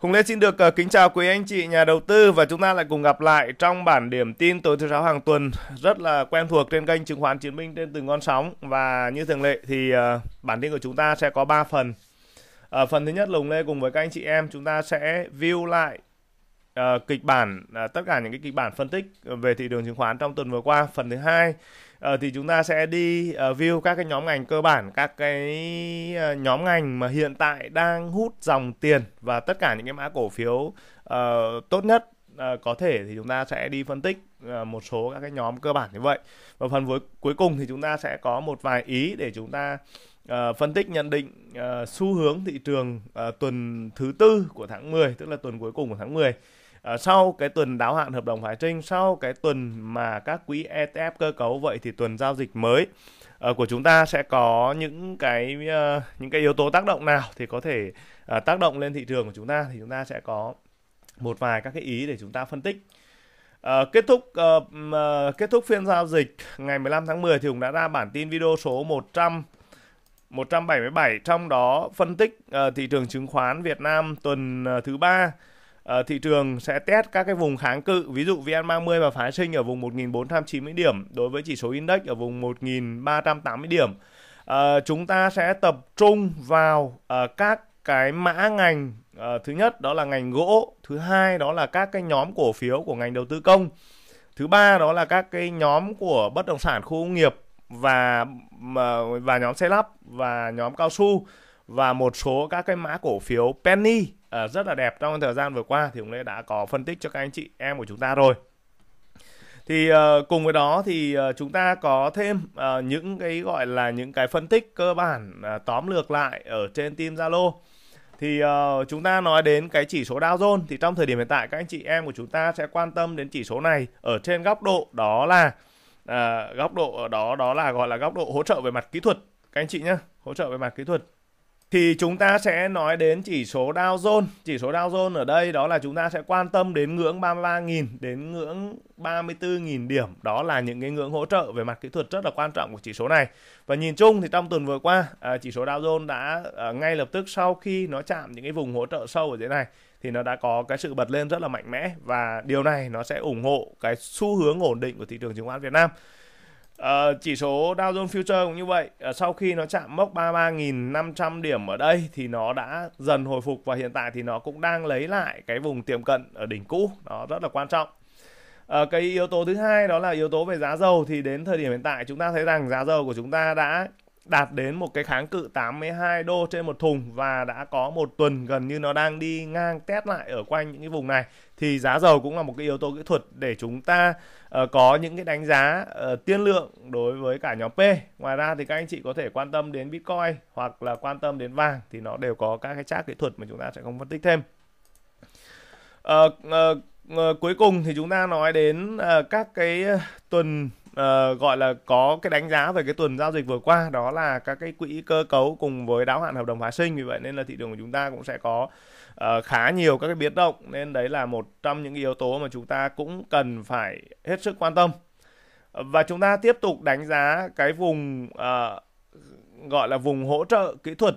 Hùng Lê xin được ờ, kính chào quý anh chị nhà đầu tư và chúng ta lại cùng gặp lại trong bản điểm tin tối thứ sáu hàng tuần rất là quen thuộc trên kênh chứng khoán chiến binh trên từng con sóng và như thường lệ thì ờ, bản tin của chúng ta sẽ có 3 phần. Ở ờ, phần thứ nhất là Hùng Lê cùng với các anh chị em chúng ta sẽ view lại uh, kịch bản uh, tất cả những cái kịch bản phân tích về thị trường chứng khoán trong tuần vừa qua. Phần thứ hai Ờ, thì chúng ta sẽ đi ờ, view các cái nhóm ngành cơ bản các cái ờ, nhóm ngành mà hiện tại đang hút dòng tiền và tất cả những cái mã cổ phiếu tốt nhất có thể thì chúng ta sẽ đi phân tích một số các cái nhóm cơ bản như vậy và phần cuối cuối cùng thì chúng ta sẽ có một vài ý để chúng ta Uh, phân tích nhận định uh, xu hướng thị trường uh, tuần thứ tư của tháng 10 tức là tuần cuối cùng của tháng 10 Ờ, sau cái tuần đáo hạn hợp đồng phái trinh sau cái tuần mà các quỹ ETF cơ cấu vậy thì tuần giao dịch mới uh, của chúng ta sẽ có những cái uh, những cái yếu tố tác động nào thì có thể uh, tác động lên thị trường của chúng ta thì chúng ta sẽ có một vài các cái ý để chúng ta phân tích. À, kết thúc à, à, kết thúc phiên giao dịch ngày 15 tháng 10 thì Hùng đã ra bản tin video số 100 177 trong đó phân tích à, thị trường chứng khoán Việt Nam tuần à, thứ ba Ờ, thị trường sẽ test các cái vùng kháng cự ví dụ VN30 và phá sinh ở vùng 1490 điểm đối với chỉ số index ở vùng 1380 điểm uh, chúng ta sẽ tập trung vào uh, các cái mã ngành uh, thứ nhất đó là ngành gỗ thứ hai đó là các cái nhóm cổ phiếu của ngành đầu tư công thứ ba đó là các cái nhóm của bất động sản khu công nghiệp và và nhóm xe lắp và nhóm cao su và một số các cái mã cổ phiếu penny uh, rất là đẹp trong thời gian vừa qua thì Hùng Lê đã có phân tích cho các anh chị em của chúng ta rồi thì uh, cùng với đó thì uh, chúng ta có thêm uh, những cái gọi là những cái phân tích cơ bản uh, tóm lược lại ở trên team Zalo thì uh, chúng ta nói đến cái chỉ số Dow Jones thì trong thời điểm hiện tại các anh chị em của chúng ta sẽ quan tâm đến chỉ số này ở trên góc độ đó là uh, góc độ ở đó đó là gọi là góc độ hỗ trợ về mặt kỹ thuật các anh chị nhé hỗ trợ về mặt kỹ thuật thì chúng ta sẽ nói đến chỉ số Dow Jones. Chỉ số Dow Jones ở đây đó là chúng ta sẽ quan tâm đến ngưỡng 33.000 đến ngưỡng 34.000 điểm. Đó là những cái ngưỡng hỗ trợ về mặt kỹ thuật rất là quan trọng của chỉ số này. Và nhìn chung thì trong tuần vừa qua, à, chỉ số Dow Jones đã à, ngay lập tức sau khi nó chạm những cái vùng hỗ trợ sâu ở dưới này thì nó đã có cái sự bật lên rất là mạnh mẽ và điều này nó sẽ ủng hộ cái xu hướng ổn định của thị trường chứng khoán Việt Nam. Ờ, chỉ số Dow Jones Future cũng như vậy. Uh, sau khi nó chạm mốc 33.500 điểm ở đây thì nó đã dần hồi phục và hiện tại thì nó cũng đang lấy lại cái vùng tiềm cận ở đỉnh cũ. Nó rất là quan trọng. Uh, cái yếu tố thứ hai đó là yếu tố về giá dầu thì đến thời điểm hiện tại chúng ta thấy rằng giá dầu của chúng ta đã đạt đến một cái kháng cự 82 đô trên một thùng và đã có một tuần gần như nó đang đi ngang test lại ở quanh những cái vùng này thì giá dầu cũng là một cái yếu tố kỹ thuật để chúng ta uh, có những cái đánh giá uh, tiên lượng đối với cả nhóm P. Ngoài ra thì các anh chị có thể quan tâm đến Bitcoin hoặc là quan tâm đến vàng thì nó đều có các cái chart kỹ thuật mà chúng ta sẽ không phân tích thêm. Uh, uh, uh, cuối cùng thì chúng ta nói đến uh, các cái tuần uh, gọi là có cái đánh giá về cái tuần giao dịch vừa qua đó là các cái quỹ cơ cấu cùng với đáo hạn hợp đồng phái sinh vì vậy nên là thị trường của chúng ta cũng sẽ có uh, khá nhiều các cái biến động nên đấy là một trong những yếu tố mà chúng ta cũng cần phải hết sức quan tâm và chúng ta tiếp tục đánh giá cái vùng uh, gọi là vùng hỗ trợ kỹ thuật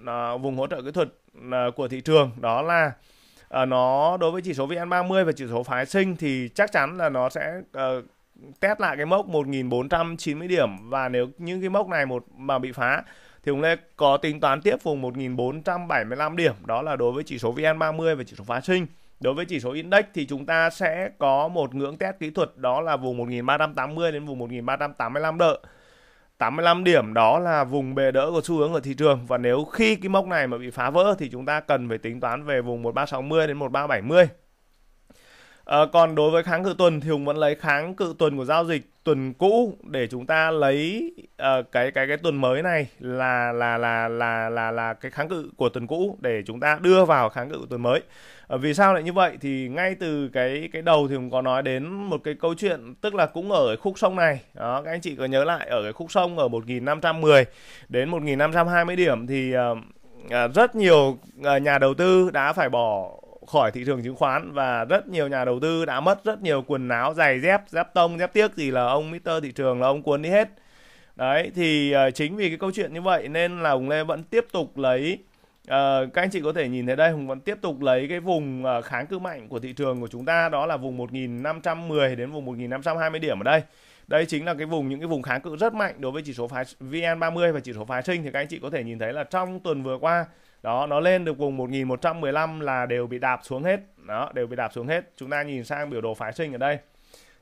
uh, vùng hỗ trợ kỹ thuật uh, của thị trường đó là uh, nó đối với chỉ số VN30 và chỉ số phái sinh thì chắc chắn là nó sẽ uh, test lại cái mốc 1490 điểm và nếu những cái mốc này một mà bị phá thì ông Lê có tính toán tiếp vùng 1475 điểm đó là đối với chỉ số VN30 và chỉ số phá sinh. Đối với chỉ số index thì chúng ta sẽ có một ngưỡng test kỹ thuật đó là vùng 1380 đến vùng 1385 đợi. 85 điểm đó là vùng bề đỡ của xu hướng ở thị trường và nếu khi cái mốc này mà bị phá vỡ thì chúng ta cần phải tính toán về vùng 1360 đến 1370. À, còn đối với kháng cự tuần thì Hùng vẫn lấy kháng cự tuần của giao dịch tuần cũ để chúng ta lấy uh, cái cái cái tuần mới này là là là là là là cái kháng cự của tuần cũ để chúng ta đưa vào kháng cự của tuần mới. Uh, vì sao lại như vậy thì ngay từ cái cái đầu thì Hùng có nói đến một cái câu chuyện tức là cũng ở khúc sông này. Đó các anh chị có nhớ lại ở cái khúc sông ở 1510 đến 1520 điểm thì uh, rất nhiều nhà đầu tư đã phải bỏ khỏi thị trường chứng khoán và rất nhiều nhà đầu tư đã mất rất nhiều quần áo giày dép dép tông dép tiếc gì là ông Mr thị trường là ông cuốn đi hết đấy thì uh, chính vì cái câu chuyện như vậy nên là hùng lê vẫn tiếp tục lấy uh, các anh chị có thể nhìn thấy đây hùng vẫn tiếp tục lấy cái vùng uh, kháng cự mạnh của thị trường của chúng ta đó là vùng 1510 đến vùng 1520 điểm ở đây đây chính là cái vùng những cái vùng kháng cự rất mạnh đối với chỉ số phái VN30 và chỉ số phái sinh thì các anh chị có thể nhìn thấy là trong tuần vừa qua đó nó lên được vùng 1115 là đều bị đạp xuống hết đó đều bị đạp xuống hết chúng ta nhìn sang biểu đồ phái sinh ở đây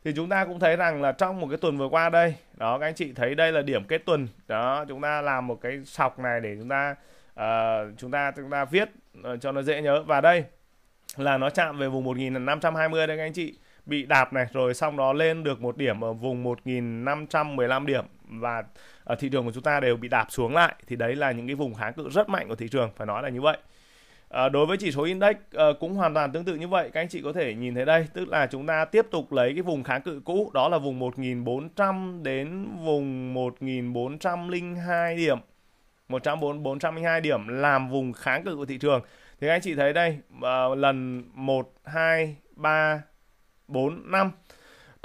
thì chúng ta cũng thấy rằng là trong một cái tuần vừa qua đây đó các anh chị thấy đây là điểm kết tuần đó chúng ta làm một cái sọc này để chúng ta uh, chúng ta chúng ta viết uh, cho nó dễ nhớ và đây là nó chạm về vùng 1520 đây các anh chị bị đạp này rồi xong đó lên được một điểm ở vùng 1515 điểm và ở thị trường của chúng ta đều bị đạp xuống lại thì đấy là những cái vùng kháng cự rất mạnh của thị trường phải nói là như vậy à, đối với chỉ số index à, cũng hoàn toàn tương tự như vậy các anh chị có thể nhìn thấy đây tức là chúng ta tiếp tục lấy cái vùng kháng cự cũ đó là vùng 1400 đến vùng 1402 điểm 140 402 điểm làm vùng kháng cự của thị trường thì các anh chị thấy đây à, lần 1 2 3 4 5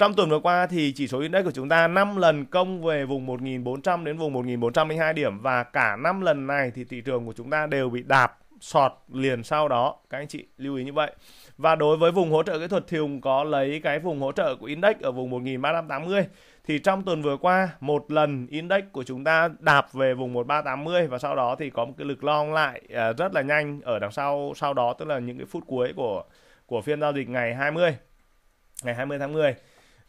trong tuần vừa qua thì chỉ số index của chúng ta 5 lần công về vùng 1.400 đến vùng 1.402 điểm và cả 5 lần này thì thị trường của chúng ta đều bị đạp sọt liền sau đó các anh chị lưu ý như vậy và đối với vùng hỗ trợ kỹ thuật thì Hùng có lấy cái vùng hỗ trợ của index ở vùng 1380 thì trong tuần vừa qua một lần index của chúng ta đạp về vùng 1380 và sau đó thì có một cái lực long lại à, rất là nhanh ở đằng sau sau đó tức là những cái phút cuối của của phiên giao dịch ngày 20 ngày 20 tháng 10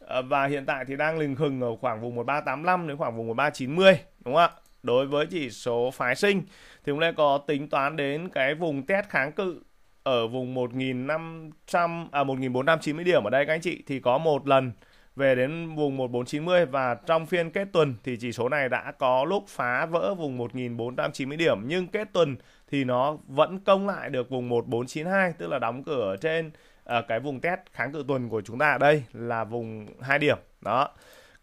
Ờ, và hiện tại thì đang lình khừng ở khoảng vùng 1385 đến khoảng vùng 1390 đúng không ạ? Đối với chỉ số phái sinh thì chúng ta có tính toán đến cái vùng test kháng cự ở vùng 1500 à 1490 điểm ở đây các anh chị thì có một lần về đến vùng 1490 và trong phiên kết tuần thì chỉ số này đã có lúc phá vỡ vùng 1490 điểm nhưng kết tuần thì nó vẫn công lại được vùng 1492 tức là đóng cửa trên uh, cái vùng test kháng cự tuần của chúng ta ở đây là vùng 2 điểm đó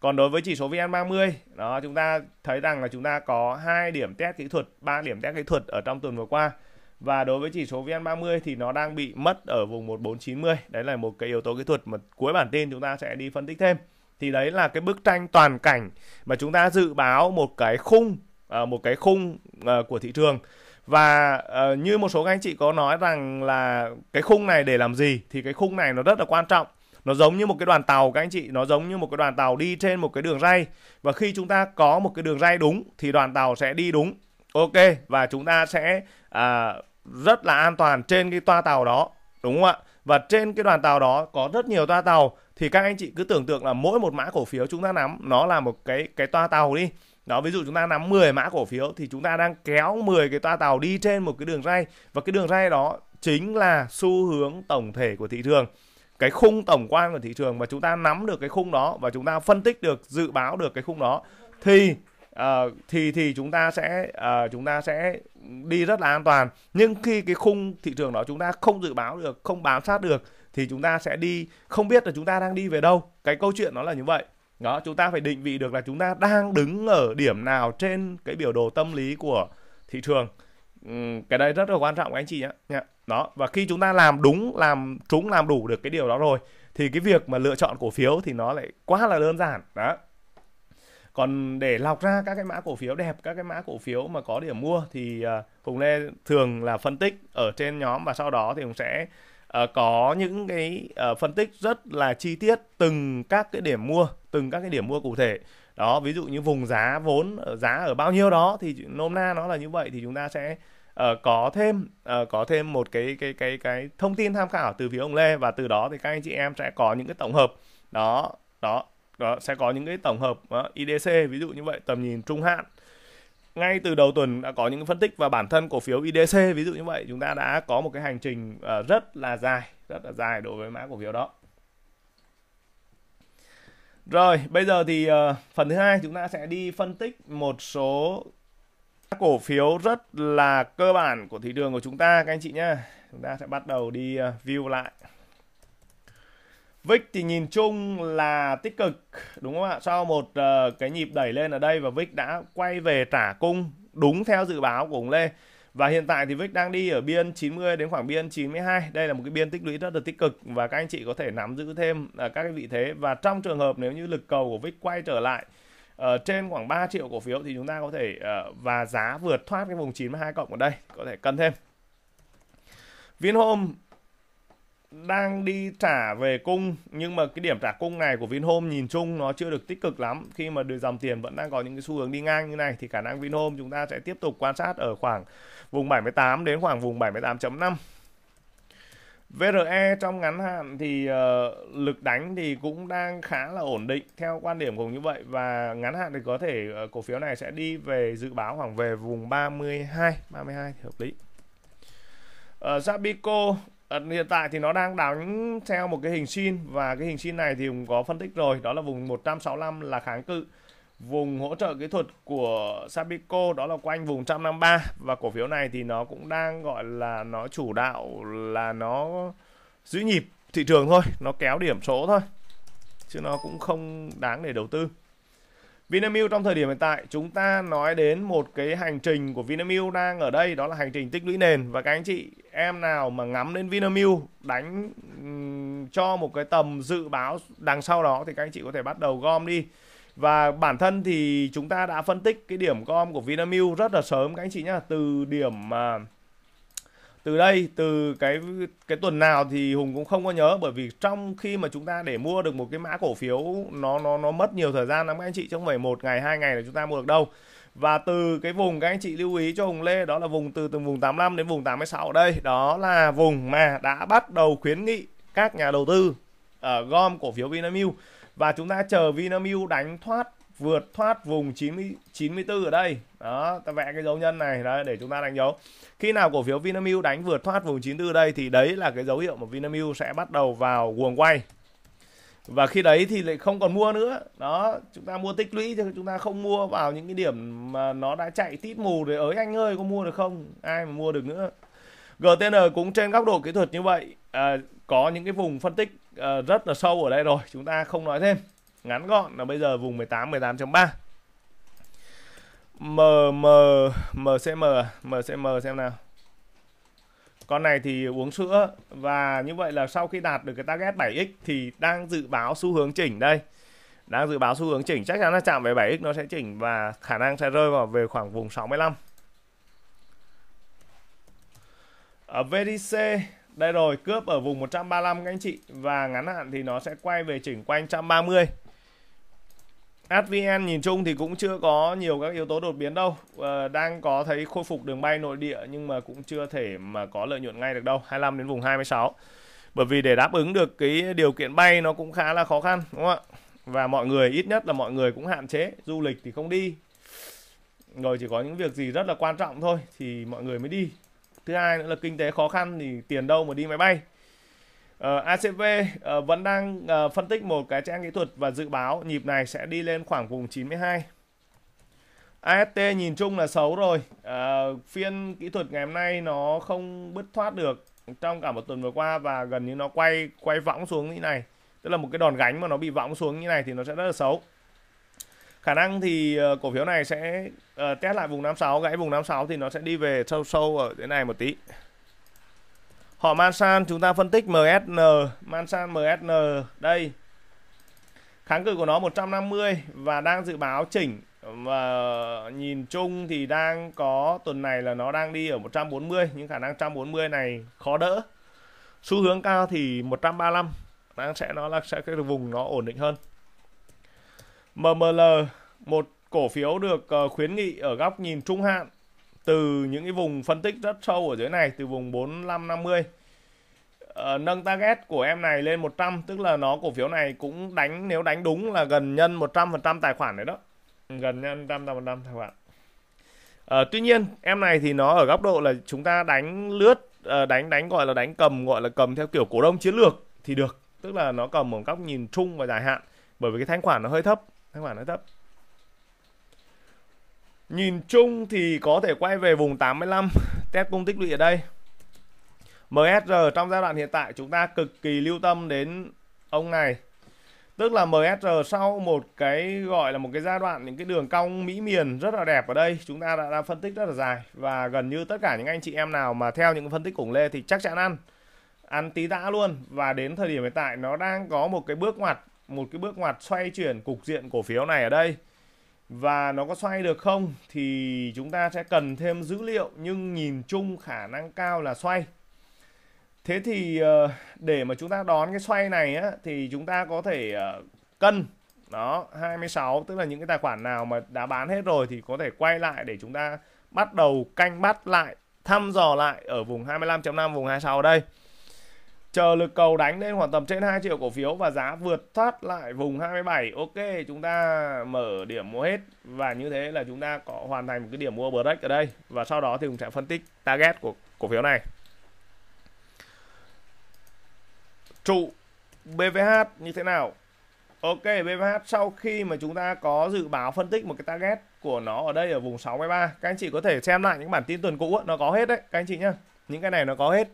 còn đối với chỉ số VN30 đó chúng ta thấy rằng là chúng ta có hai điểm test kỹ thuật 3 điểm test kỹ thuật ở trong tuần vừa qua và đối với chỉ số VN30 thì nó đang bị mất ở vùng 1490 đấy là một cái yếu tố kỹ thuật mà cuối bản tin chúng ta sẽ đi phân tích thêm thì đấy là cái bức tranh toàn cảnh mà chúng ta dự báo một cái khung ờ, một cái khung ờ, của thị trường và uh, như một số các anh chị có nói rằng là cái khung này để làm gì thì cái khung này nó rất là quan trọng nó giống như một cái đoàn tàu các anh chị nó giống như một cái đoàn tàu đi trên một cái đường ray và khi chúng ta có một cái đường ray đúng thì đoàn tàu sẽ đi đúng ok và chúng ta sẽ à, rất là an toàn trên cái toa tàu đó đúng không ạ và trên cái đoàn tàu đó có rất nhiều toa tàu thì các anh chị cứ tưởng tượng là mỗi một mã cổ phiếu chúng ta nắm nó là một cái cái toa tàu đi đó ví dụ chúng ta nắm 10 mã cổ phiếu thì chúng ta đang kéo 10 cái toa tàu đi trên một cái đường ray và cái đường ray đó chính là xu hướng tổng thể của thị trường cái khung tổng quan của thị trường và chúng ta nắm được cái khung đó và chúng ta phân tích được dự báo được cái khung đó thì uh, thì thì chúng ta sẽ uh, chúng ta sẽ đi rất là an toàn nhưng khi cái khung thị trường đó chúng ta không dự báo được không bám sát được thì chúng ta sẽ đi không biết là chúng ta đang đi về đâu cái câu chuyện nó là như vậy đó chúng ta phải định vị được là chúng ta đang đứng ở điểm nào trên cái biểu đồ tâm lý của thị trường ừ, cái đây rất là quan trọng các anh chị nhé đó và khi chúng ta làm đúng làm trúng làm đủ được cái điều đó rồi thì cái việc mà lựa chọn cổ phiếu thì nó lại quá là đơn giản đó còn để lọc ra các cái mã cổ phiếu đẹp các cái mã cổ phiếu mà có điểm mua thì à, hùng lê thường là phân tích ở trên nhóm và sau đó thì hùng sẽ à, có những cái à, phân tích rất là chi tiết từng các cái điểm mua từng các cái điểm mua cụ thể đó ví dụ như vùng giá vốn ờ, giá ở bao nhiêu đó thì nôm na nó là như vậy thì chúng ta sẽ uh, có thêm uh, có thêm một cái cái cái cái thông tin tham khảo từ phía ông Lê và từ đó thì các anh chị em sẽ có những cái tổng hợp đó đó đó sẽ có những cái tổng hợp uh, IDC ví dụ như vậy tầm nhìn trung hạn ngay từ đầu tuần đã có những phân tích và bản thân cổ phiếu IDC ví dụ như vậy chúng ta đã có một cái hành trình uh, rất là dài rất là dài đối với mã cổ phiếu đó rồi, bây giờ thì uh, phần thứ hai chúng ta sẽ đi phân tích một số các cổ phiếu rất là cơ bản của thị trường của chúng ta các anh chị nhá. Chúng ta sẽ bắt đầu đi uh, view lại. VIX thì nhìn chung là tích cực đúng không ạ? Sau một uh, cái nhịp đẩy lên ở đây và VIX đã quay về trả cung đúng theo dự báo của ông Lê và hiện tại thì VIX đang đi ở biên 90 đến khoảng biên 92 đây là một cái biên tích lũy rất là tích cực và các anh chị có thể nắm giữ thêm à, các cái vị thế và trong trường hợp nếu như lực cầu của VIX quay trở lại ở ờ, uh, trên khoảng 3 triệu cổ phiếu thì chúng ta có thể uh, và giá vượt thoát cái vùng 92 cộng ở đây có thể cân thêm Vinhome đang đi trả về cung nhưng mà cái điểm trả cung này của Vinhome nhìn chung nó chưa được tích cực lắm khi mà được dòng tiền vẫn đang có những cái xu hướng đi ngang như này thì khả năng Vinhome chúng ta sẽ tiếp tục quan sát ở khoảng vùng 78 đến khoảng vùng 78.5 VRE trong ngắn hạn thì uh, lực đánh thì cũng đang khá là ổn định theo quan điểm cùng như vậy và ngắn hạn thì có thể uh, cổ phiếu này sẽ đi về dự báo khoảng về vùng 32 32 thì hợp lý uh, ờ, Zabico hiện tại thì nó đang đánh theo một cái hình xin và cái hình xin này thì cũng có phân tích rồi đó là vùng 165 là kháng cự Vùng hỗ trợ kỹ thuật của Sabico đó là quanh vùng 153 và cổ phiếu này thì nó cũng đang gọi là nó chủ đạo là nó giữ nhịp thị trường thôi, nó kéo điểm số thôi. Chứ nó cũng không đáng để đầu tư. Vinamilk trong thời điểm hiện tại chúng ta nói đến một cái hành trình của Vinamilk đang ở đây đó là hành trình tích lũy nền và các anh chị em nào mà ngắm đến Vinamilk đánh cho một cái tầm dự báo đằng sau đó thì các anh chị có thể bắt đầu gom đi và bản thân thì chúng ta đã phân tích cái điểm gom của Vinamilk rất là sớm các anh chị nhá, từ điểm mà từ đây từ cái cái tuần nào thì Hùng cũng không có nhớ bởi vì trong khi mà chúng ta để mua được một cái mã cổ phiếu nó nó nó mất nhiều thời gian lắm các anh chị trong không phải một ngày hai ngày là chúng ta mua được đâu. Và từ cái vùng các anh chị lưu ý cho Hùng Lê đó là vùng từ từ vùng 85 đến vùng 86 ở đây, đó là vùng mà đã bắt đầu khuyến nghị các nhà đầu tư ở à, gom cổ phiếu Vinamilk và chúng ta chờ Vinamilk đánh thoát vượt thoát vùng 90, 94 ở đây đó ta vẽ cái dấu nhân này đấy để chúng ta đánh dấu khi nào cổ phiếu Vinamilk đánh vượt thoát vùng 94 ở đây thì đấy là cái dấu hiệu mà Vinamilk sẽ bắt đầu vào guồng quay và khi đấy thì lại không còn mua nữa đó chúng ta mua tích lũy chứ chúng ta không mua vào những cái điểm mà nó đã chạy tít mù để ới anh ơi có mua được không ai mà mua được nữa GTN cũng trên góc độ kỹ thuật như vậy à, có những cái vùng phân tích Ờ, rất là sâu ở đây rồi chúng ta không nói thêm ngắn gọn là bây giờ vùng 18 18.3 MM MCM MCM xem nào con này thì uống sữa và như vậy là sau khi đạt được cái target 7x thì đang dự báo xu hướng chỉnh đây đang dự báo xu hướng chỉnh chắc chắn là chạm về 7x nó sẽ chỉnh và khả năng sẽ rơi vào về khoảng vùng 65 ở VDC đây rồi, cướp ở vùng 135 các anh chị và ngắn hạn thì nó sẽ quay về chỉnh quanh 130. HVN nhìn chung thì cũng chưa có nhiều các yếu tố đột biến đâu. À, đang có thấy khôi phục đường bay nội địa nhưng mà cũng chưa thể mà có lợi nhuận ngay được đâu, 25 đến vùng 26. Bởi vì để đáp ứng được cái điều kiện bay nó cũng khá là khó khăn đúng không ạ? Và mọi người ít nhất là mọi người cũng hạn chế, du lịch thì không đi. Rồi chỉ có những việc gì rất là quan trọng thôi thì mọi người mới đi thứ hai nữa là kinh tế khó khăn thì tiền đâu mà đi máy bay uh, ờ, ACV uh, ờ, vẫn đang uh, phân tích một cái trang kỹ thuật và dự báo nhịp này sẽ đi lên khoảng vùng 92 AST nhìn chung là xấu rồi uh, phiên kỹ thuật ngày hôm nay nó không bứt thoát được trong cả một tuần vừa qua và gần như nó quay quay võng xuống như này tức là một cái đòn gánh mà nó bị võng xuống như này thì nó sẽ rất là xấu khả năng thì ờ, cổ phiếu này sẽ ờ, test lại vùng 56 gãy vùng 56 thì nó sẽ đi về sâu sâu ở thế này một tí họ Mansan chúng ta phân tích MSN Mansan MSN đây kháng cự của nó 150 và đang dự báo chỉnh và nhìn chung thì đang có tuần này là nó đang đi ở 140 nhưng khả năng 140 này khó đỡ xu hướng cao thì 135 đang sẽ nó là sẽ cái vùng nó ổn định hơn MML một cổ phiếu được ờ, khuyến nghị ở góc nhìn trung hạn từ những cái vùng phân tích rất sâu ở dưới này từ vùng 4550 ờ, nâng target của em này lên 100 tức là nó cổ phiếu này cũng đánh nếu đánh đúng là gần nhân 100% tài khoản đấy đó gần nhân 100% tài khoản à, tuy nhiên em này thì nó ở góc độ là chúng ta đánh lướt đánh đánh gọi là đánh cầm gọi là cầm theo kiểu cổ đông chiến lược thì được tức là nó cầm một góc nhìn chung và dài hạn bởi vì cái thanh khoản nó hơi thấp các bạn nói thấp Nhìn chung thì có thể quay về vùng 85 Test cung tích lũy ở đây MSR trong giai đoạn hiện tại chúng ta cực kỳ lưu tâm đến ông này Tức là MSR sau một cái gọi là một cái giai đoạn những cái đường cong mỹ miền rất là đẹp ở đây Chúng ta đã, đã phân tích rất là dài Và gần như tất cả những anh chị em nào mà theo những phân tích khủng lê thì chắc chắn ăn Ăn tí đã luôn Và đến thời điểm hiện tại nó đang có một cái bước ngoặt một cái bước ngoặt xoay chuyển cục diện cổ phiếu này ở đây và nó có xoay được không thì chúng ta sẽ cần thêm dữ liệu nhưng nhìn chung khả năng cao là xoay thế thì ờ, để mà chúng ta đón cái xoay này á, thì chúng ta có thể ờ, cân đó 26 tức là những cái tài khoản nào mà đã bán hết rồi thì có thể quay lại để chúng ta bắt đầu canh bắt lại thăm dò lại ở vùng 25.5 vùng 26 ở đây chờ lực cầu đánh lên khoảng tầm trên 2 triệu cổ phiếu và giá vượt thoát lại vùng 27 ok chúng ta mở điểm mua hết và như thế là chúng ta có hoàn thành một cái điểm mua break ở đây và sau đó thì cũng sẽ phân tích target của cổ phiếu này trụ BVH như thế nào Ok BVH sau khi mà chúng ta có dự báo phân tích một cái target của nó ở đây ở vùng 63 Các anh chị có thể xem lại những bản tin tuần cũ nó có hết đấy các anh chị nhá Những cái này nó có hết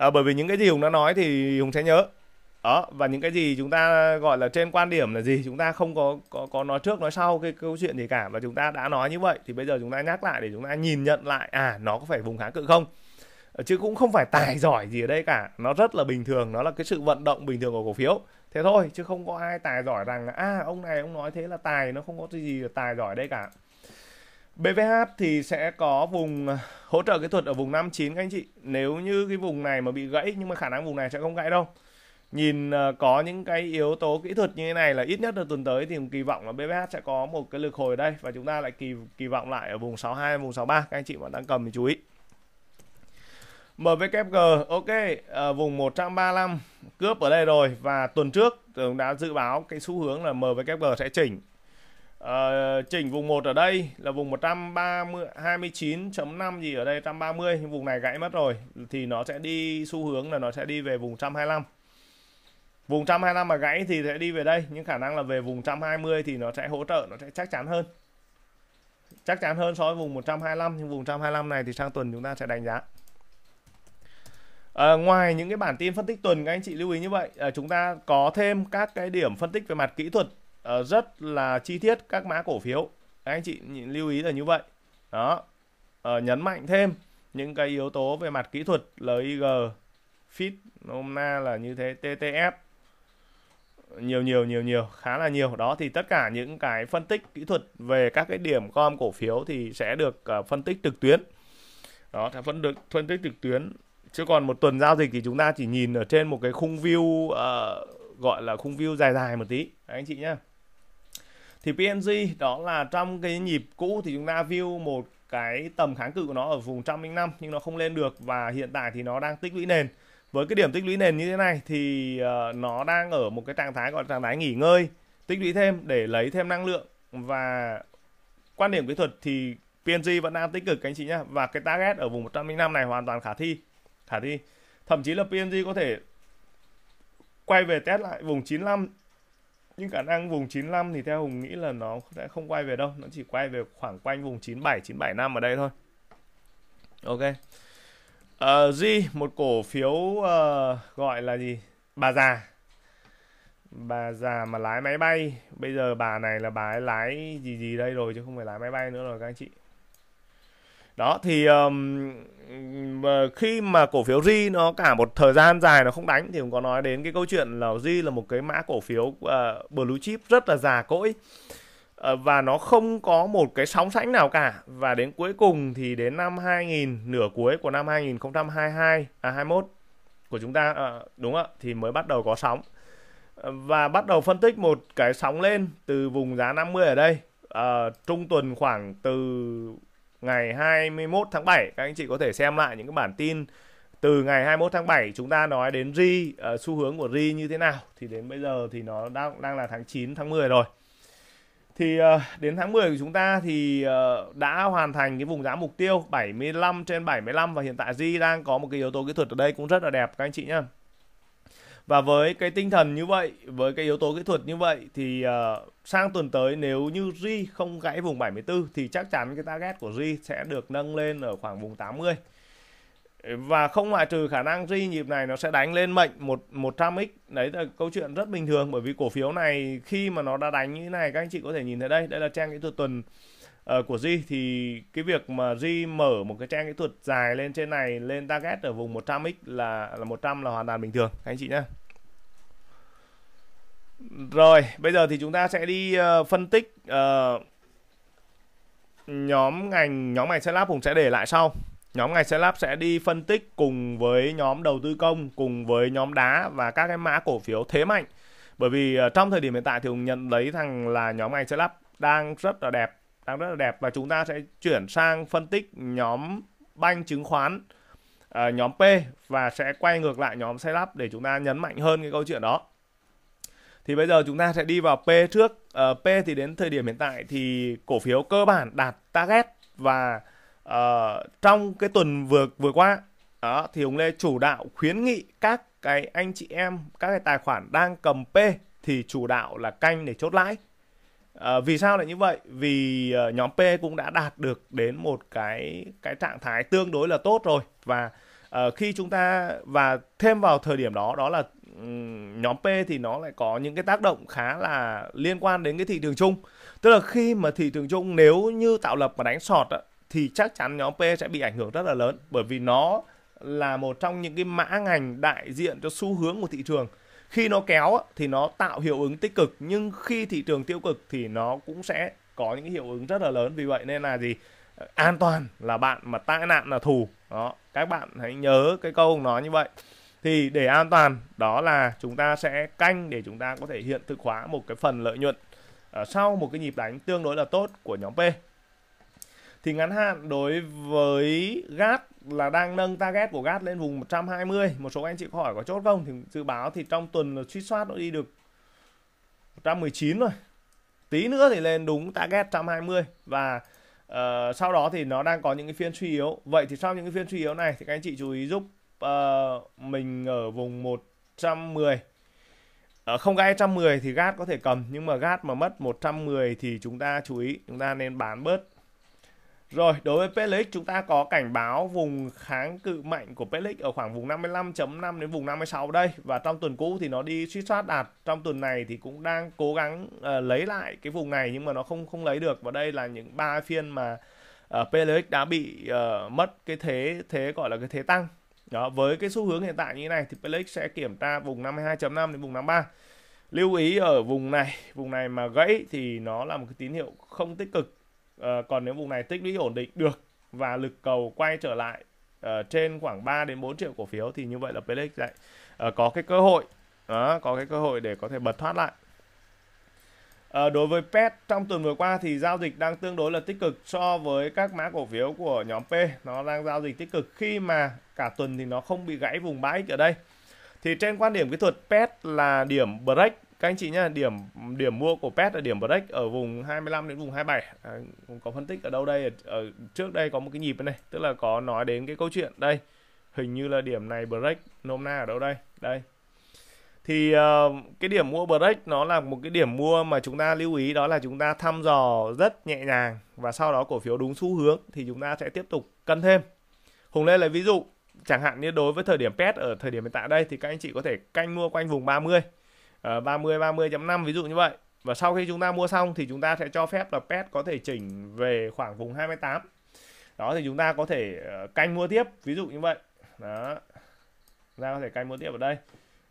à, bởi vì những cái gì hùng đã nói thì hùng sẽ nhớ đó và những cái gì chúng ta gọi là trên quan điểm là gì chúng ta không có có có nói trước nói sau cái câu chuyện gì cả và chúng ta đã nói như vậy thì bây giờ chúng ta nhắc lại để chúng ta nhìn nhận lại à nó có phải vùng kháng cự không ờ, chứ cũng không phải tài giỏi gì ở đây cả nó rất là bình thường nó là cái sự vận động bình thường của cổ phiếu thế thôi chứ không có ai tài giỏi rằng là à ông này ông nói thế là tài nó không có gì là tài giỏi đây cả BVH thì sẽ có vùng ờ, hỗ trợ kỹ thuật ở vùng 59 các anh chị. Nếu như cái vùng này mà bị gãy nhưng mà khả năng vùng này sẽ không gãy đâu. Nhìn ờ, có những cái yếu tố kỹ thuật như thế này là ít nhất là tuần tới thì kỳ vọng là BVH sẽ có một cái lực hồi ở đây và chúng ta lại kỳ kỳ vọng lại ở vùng 62 vùng 63 các anh chị mà đang cầm thì chú ý. MVKG ok à, vùng 135 cướp ở đây rồi và tuần trước tôi đã dự báo cái xu hướng là MVKG sẽ chỉnh à, chỉnh vùng 1 ở đây là vùng 129.5 gì ở đây 130 nhưng vùng này gãy mất rồi thì nó sẽ đi xu hướng là nó sẽ đi về vùng 125 vùng 125 mà gãy thì sẽ đi về đây nhưng khả năng là về vùng 120 thì nó sẽ hỗ trợ nó sẽ chắc chắn hơn chắc chắn hơn so với vùng 125 nhưng vùng 125 này thì sang tuần chúng ta sẽ đánh giá À, ngoài những cái bản tin phân tích tuần các anh chị lưu ý như vậy à, chúng ta có thêm các cái điểm phân tích về mặt kỹ thuật Ờ, rất là chi tiết các mã cổ phiếu các anh chị lưu ý là như vậy đó uh, nhấn mạnh thêm những cái yếu tố về mặt kỹ thuật LIG fit hôm na là như thế TTF nhiều nhiều nhiều nhiều khá là nhiều đó thì tất cả những cái phân tích kỹ thuật về các cái điểm com cổ phiếu thì sẽ được uh, phân tích trực tuyến đó sẽ phân được phân tích trực tuyến chứ còn một tuần giao dịch thì chúng ta chỉ nhìn ở trên một cái khung view uh, gọi là khung view dài dài một tí anh chị nhé thì PNG đó là trong cái nhịp cũ thì chúng ta view một cái tầm kháng cự của nó ở vùng 105 nhưng nó không lên được và hiện tại thì nó đang tích lũy nền với cái điểm tích lũy nền như thế này thì ờ, nó đang ở một cái trạng thái gọi là trạng thái nghỉ ngơi tích lũy thêm để lấy thêm năng lượng và quan điểm kỹ thuật thì PNG vẫn đang tích cực các anh chị nhé và cái target ở vùng 105 này hoàn toàn khả thi khả thi thậm chí là PNG có thể quay về test lại vùng 95 nhưng khả năng vùng 95 thì theo Hùng nghĩ là nó sẽ không quay về đâu nó chỉ quay về khoảng quanh vùng 97 năm ở đây thôi ok uh, một cổ phiếu uh, gọi là gì bà già bà già mà lái máy bay bây giờ bà này là bà ấy lái gì gì đây rồi chứ không phải lái máy bay nữa rồi các anh chị đó thì um, khi mà cổ phiếu RI nó cả một thời gian dài nó không đánh thì cũng có nói đến cái câu chuyện là RI là một cái mã cổ phiếu uh, blue chip rất là già cỗi uh, và nó không có một cái sóng sánh nào cả và đến cuối cùng thì đến năm 2000 nửa cuối của năm 2022 à 21 của chúng ta uh, đúng ạ thì mới bắt đầu có sóng và bắt đầu phân tích một cái sóng lên từ vùng giá 50 ở đây uh, trung tuần khoảng từ ngày 21 tháng 7 các anh chị có thể xem lại những cái bản tin từ ngày 21 tháng 7 chúng ta nói đến ri uh, xu hướng của ri như thế nào thì đến bây giờ thì nó đang đang là tháng 9 tháng 10 rồi. Thì uh, đến tháng 10 của chúng ta thì uh, đã hoàn thành cái vùng giá mục tiêu 75 trên 75 và hiện tại ri đang có một cái yếu tố kỹ thuật ở đây cũng rất là đẹp các anh chị nhé và với cái tinh thần như vậy với cái yếu tố kỹ thuật như vậy thì uh, sang tuần tới nếu như Ri không gãy vùng 74 thì chắc chắn cái target của Ri sẽ được nâng lên ở khoảng vùng 80 và không ngoại trừ khả năng Ri nhịp này nó sẽ đánh lên mệnh một 100x đấy là câu chuyện rất bình thường bởi vì cổ phiếu này khi mà nó đã đánh như thế này các anh chị có thể nhìn thấy đây đây là trang kỹ thuật tuần ờ, của Ri thì cái việc mà Ri mở một cái trang kỹ thuật dài lên trên này lên target ở vùng 100x là là 100 là hoàn toàn bình thường các anh chị nhé rồi, bây giờ thì chúng ta sẽ đi uh, phân tích uh, nhóm ngành nhóm ngành lab cũng sẽ để lại sau. Nhóm ngành lab sẽ đi phân tích cùng với nhóm đầu tư công, cùng với nhóm đá và các cái mã cổ phiếu thế mạnh. Bởi vì uh, trong thời điểm hiện tại thì Hùng nhận lấy rằng là nhóm ngành lab đang rất là đẹp, đang rất là đẹp và chúng ta sẽ chuyển sang phân tích nhóm banh chứng khoán uh, nhóm P và sẽ quay ngược lại nhóm lab để chúng ta nhấn mạnh hơn cái câu chuyện đó thì bây giờ chúng ta sẽ đi vào P trước. Uh, P thì đến thời điểm hiện tại thì cổ phiếu cơ bản đạt target và uh, trong cái tuần vừa vừa qua đó, thì ông Lê chủ đạo khuyến nghị các cái anh chị em các cái tài khoản đang cầm P thì chủ đạo là canh để chốt lãi. À, vì sao lại như vậy? Vì uh, nhóm P cũng đã đạt được đến một cái cái trạng thái tương đối là tốt rồi và uh, khi chúng ta và thêm vào thời điểm đó đó là nhóm P thì nó lại có những cái tác động khá là liên quan đến cái thị trường chung. Tức là khi mà thị trường chung nếu như tạo lập mà đánh sọt thì chắc chắn nhóm P sẽ bị ảnh hưởng rất là lớn bởi vì nó là một trong những cái mã ngành đại diện cho xu hướng của thị trường. Khi nó kéo thì nó tạo hiệu ứng tích cực nhưng khi thị trường tiêu cực thì nó cũng sẽ có những hiệu ứng rất là lớn. Vì vậy nên là gì? An toàn là bạn mà tai nạn là thù. Đó, các bạn hãy nhớ cái câu nói như vậy thì để an toàn đó là chúng ta sẽ canh để chúng ta có thể hiện thực hóa một cái phần lợi nhuận ờ, sau một cái nhịp đánh tương đối là tốt của nhóm P thì ngắn hạn đối với GAT là đang nâng target của GAT lên vùng 120 một số anh chị hỏi có chốt không thì dự báo thì trong tuần là suýt soát nó đi được 119 rồi tí nữa thì lên đúng target 120 và uh, sau đó thì nó đang có những cái phiên suy yếu vậy thì sau những cái phiên suy yếu này thì các anh chị chú ý giúp uh, mình ở vùng 110 ở ờ, không gai 110 thì gát có thể cầm nhưng mà gát mà mất 110 thì chúng ta chú ý chúng ta nên bán bớt rồi, đối với PLX chúng ta có cảnh báo vùng kháng cự mạnh của PLX ở khoảng vùng 55.5 đến vùng 56 đây và trong tuần cũ thì nó đi suy soát đạt. Trong tuần này thì cũng đang cố gắng uh, lấy lại cái vùng này nhưng mà nó không không lấy được và đây là những ba phiên mà uh, PLX đã bị uh, mất cái thế thế gọi là cái thế tăng đó, với cái xu hướng hiện tại như thế này thì PLX sẽ kiểm tra vùng 52.5 đến vùng 53. Lưu ý ở vùng này, vùng này mà gãy thì nó là một cái tín hiệu không tích cực. À, còn nếu vùng này tích lũy ổn định được và lực cầu quay trở lại uh, trên khoảng 3 đến 4 triệu cổ phiếu thì như vậy là PLX lại uh, có cái cơ hội đó, có cái cơ hội để có thể bật thoát lại À, đối với PET trong tuần vừa qua thì giao dịch đang tương đối là tích cực so với các mã cổ phiếu của nhóm P nó đang giao dịch tích cực khi mà cả tuần thì nó không bị gãy vùng bãi ở đây thì trên quan điểm kỹ thuật PET là điểm break các anh chị nhá điểm điểm mua của PET là điểm break ở vùng 25 đến vùng 27 à, có phân tích ở đâu đây ở, ở trước đây có một cái nhịp này tức là có nói đến cái câu chuyện đây hình như là điểm này break nôm na ở đâu đây đây thì uh, cái điểm mua break nó là một cái điểm mua mà chúng ta lưu ý đó là chúng ta thăm dò rất nhẹ nhàng và sau đó cổ phiếu đúng xu hướng thì chúng ta sẽ tiếp tục cân thêm hùng lê lấy ví dụ chẳng hạn như đối với thời điểm pet ở thời điểm hiện tại đây thì các anh chị có thể canh mua quanh vùng 30 uh, 30 30.5 ví dụ như vậy và sau khi chúng ta mua xong thì chúng ta sẽ cho phép là pet có thể chỉnh về khoảng vùng 28 đó thì chúng ta có thể ờ, canh mua tiếp ví dụ như vậy đó chúng ta có thể canh mua tiếp ở đây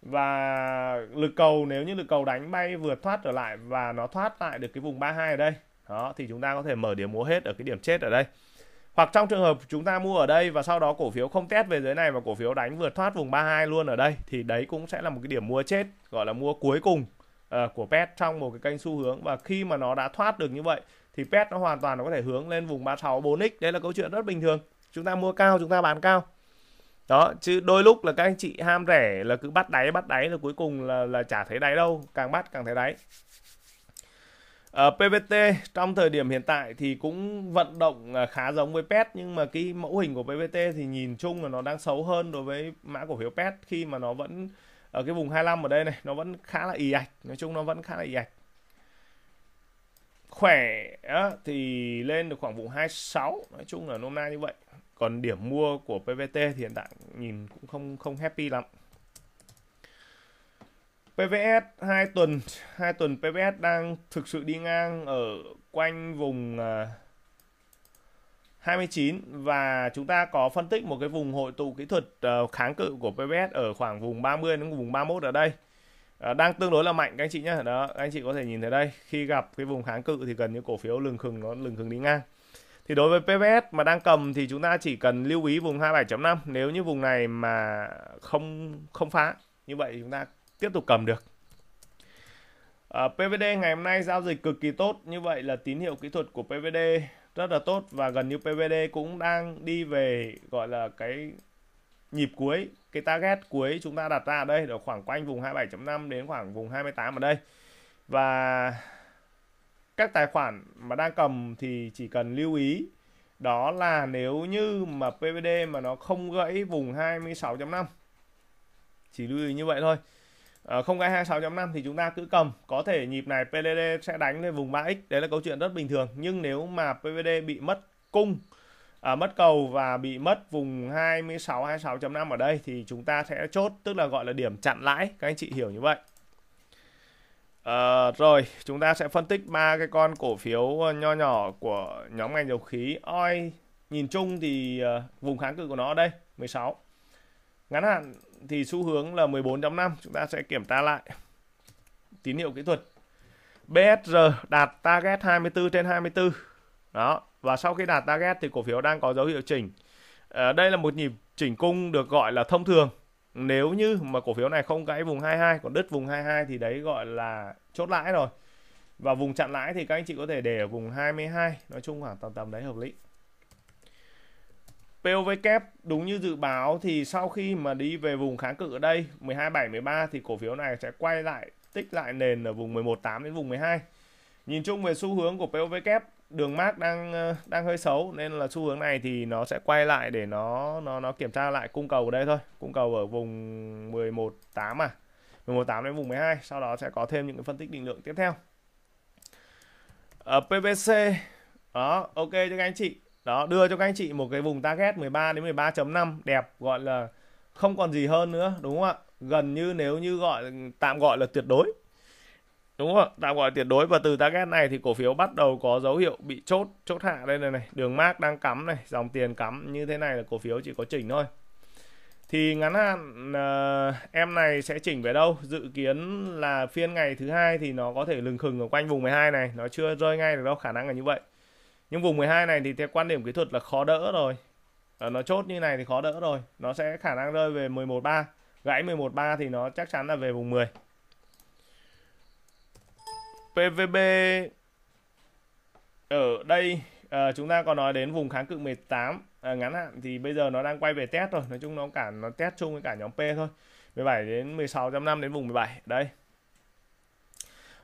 và lực cầu nếu như lực cầu đánh bay vượt thoát trở lại và nó thoát lại được cái vùng 32 ở đây đó thì chúng ta có thể mở điểm mua hết ở cái điểm chết ở đây hoặc trong trường hợp chúng ta mua ở đây và sau đó cổ phiếu không test về dưới này và cổ phiếu đánh vượt thoát vùng 32 luôn ở đây thì đấy cũng sẽ là một cái điểm mua chết gọi là mua cuối cùng uh, của pet trong một cái kênh xu hướng và khi mà nó đã thoát được như vậy thì pet nó hoàn toàn nó có thể hướng lên vùng 36 4x đấy là câu chuyện rất bình thường chúng ta mua cao chúng ta bán cao đó chứ đôi lúc là các anh chị ham rẻ là cứ bắt đáy bắt đáy rồi cuối cùng là là chả thấy đáy đâu càng bắt càng thấy đáy ở ờ, PVT trong thời điểm hiện tại thì cũng vận động à, khá giống với PET nhưng mà cái mẫu hình của PVT thì nhìn chung là nó đang xấu hơn đối với mã cổ phiếu PET khi mà nó vẫn ở cái vùng 25 ở đây này nó vẫn khá là ì ạch nói chung nó vẫn khá là ì ạch khỏe thì lên được khoảng vùng 26 nói chung là nôm na như vậy còn điểm mua của PVT thì hiện tại nhìn cũng không không happy lắm PVS 2 tuần 2 tuần PVS đang thực sự đi ngang ở quanh vùng 29 à, và chúng ta có phân tích một cái vùng hội tụ kỹ thuật à, kháng cự của PVS ở khoảng vùng 30 đến vùng 31 ở đây à, đang tương đối là mạnh các anh chị nhé đó anh chị có thể nhìn thấy đây khi gặp cái vùng kháng cự thì gần như cổ phiếu lừng khừng nó lừng khừng đi ngang thì đối với PVS mà đang cầm thì chúng ta chỉ cần lưu ý vùng 27.5 nếu như vùng này mà không không phá như vậy chúng ta tiếp tục cầm được. À, PVD ngày hôm nay giao dịch cực kỳ tốt như vậy là tín hiệu kỹ thuật của PVD rất là tốt và gần như PVD cũng đang đi về gọi là cái nhịp cuối cái target cuối chúng ta đặt ra ở đây ở khoảng quanh vùng 27.5 đến khoảng vùng 28 ở đây và các tài khoản mà đang cầm thì chỉ cần lưu ý đó là nếu như mà PVD mà nó không gãy vùng 26.5 chỉ lưu ý như vậy thôi à, không gãy 26.5 thì chúng ta cứ cầm có thể nhịp này PVD sẽ đánh lên vùng 3x đấy là câu chuyện rất bình thường nhưng nếu mà PVD bị mất cung à, mất cầu và bị mất vùng 26 26.5 ở đây thì chúng ta sẽ chốt tức là gọi là điểm chặn lãi các anh chị hiểu như vậy Uh, rồi, chúng ta sẽ phân tích ba cái con cổ phiếu ờ, nho nhỏ của nhóm ngành dầu khí. Oi nhìn chung thì uh, vùng kháng cự của nó ở đây 16. Ngắn hạn thì xu hướng là 14.5, chúng ta sẽ kiểm tra lại. Tín hiệu kỹ thuật. BSR đạt target 24 trên 24. Đó, và sau khi đạt target thì cổ phiếu đang có dấu hiệu chỉnh. Uh, đây là một nhịp chỉnh cung được gọi là thông thường nếu như mà cổ phiếu này không gãy vùng 22 còn đứt vùng 22 thì đấy gọi là chốt lãi rồi và vùng chặn lãi thì các anh chị có thể để ở vùng 22 nói chung khoảng tầm tầm đấy hợp lý POV kép đúng như dự báo thì sau khi mà đi về vùng kháng cự ở đây 12.7 13 thì cổ phiếu này sẽ quay lại tích lại nền ở vùng 11.8 đến vùng 12 nhìn chung về xu hướng của POV kép đường mát đang ờ, đang hơi xấu nên là xu hướng này thì nó sẽ quay lại để nó nó nó kiểm tra lại cung cầu ở đây thôi cung cầu ở vùng 118 à 118 đến vùng 12 sau đó sẽ có thêm những cái phân tích định lượng tiếp theo ở ờ, PVC đó ok cho các anh chị đó đưa cho các anh chị một cái vùng target 13 đến 13.5 đẹp gọi là không còn gì hơn nữa đúng không ạ gần như nếu như gọi tạm gọi là tuyệt đối đúng không tạm gọi tuyệt đối và từ target này thì cổ phiếu bắt đầu có dấu hiệu bị chốt chốt hạ đây này này đường mát đang cắm này dòng tiền cắm như thế này là cổ phiếu chỉ có chỉnh thôi thì ngắn hạn uh, em này sẽ chỉnh về đâu dự kiến là phiên ngày thứ hai thì nó có thể lừng khừng ở quanh vùng 12 này nó chưa rơi ngay được đâu khả năng là như vậy nhưng vùng 12 này thì theo quan điểm kỹ thuật là khó đỡ rồi à, nó chốt như này thì khó đỡ rồi nó sẽ khả năng rơi về 11.3 gãy 11.3 thì nó chắc chắn là về vùng 10 PVB ở đây à, chúng ta còn nói đến vùng kháng cự 18 à, ngắn hạn thì bây giờ nó đang quay về test rồi nói chung nó cả nó test chung với cả nhóm P thôi 17 đến 16 năm đến vùng 17 đây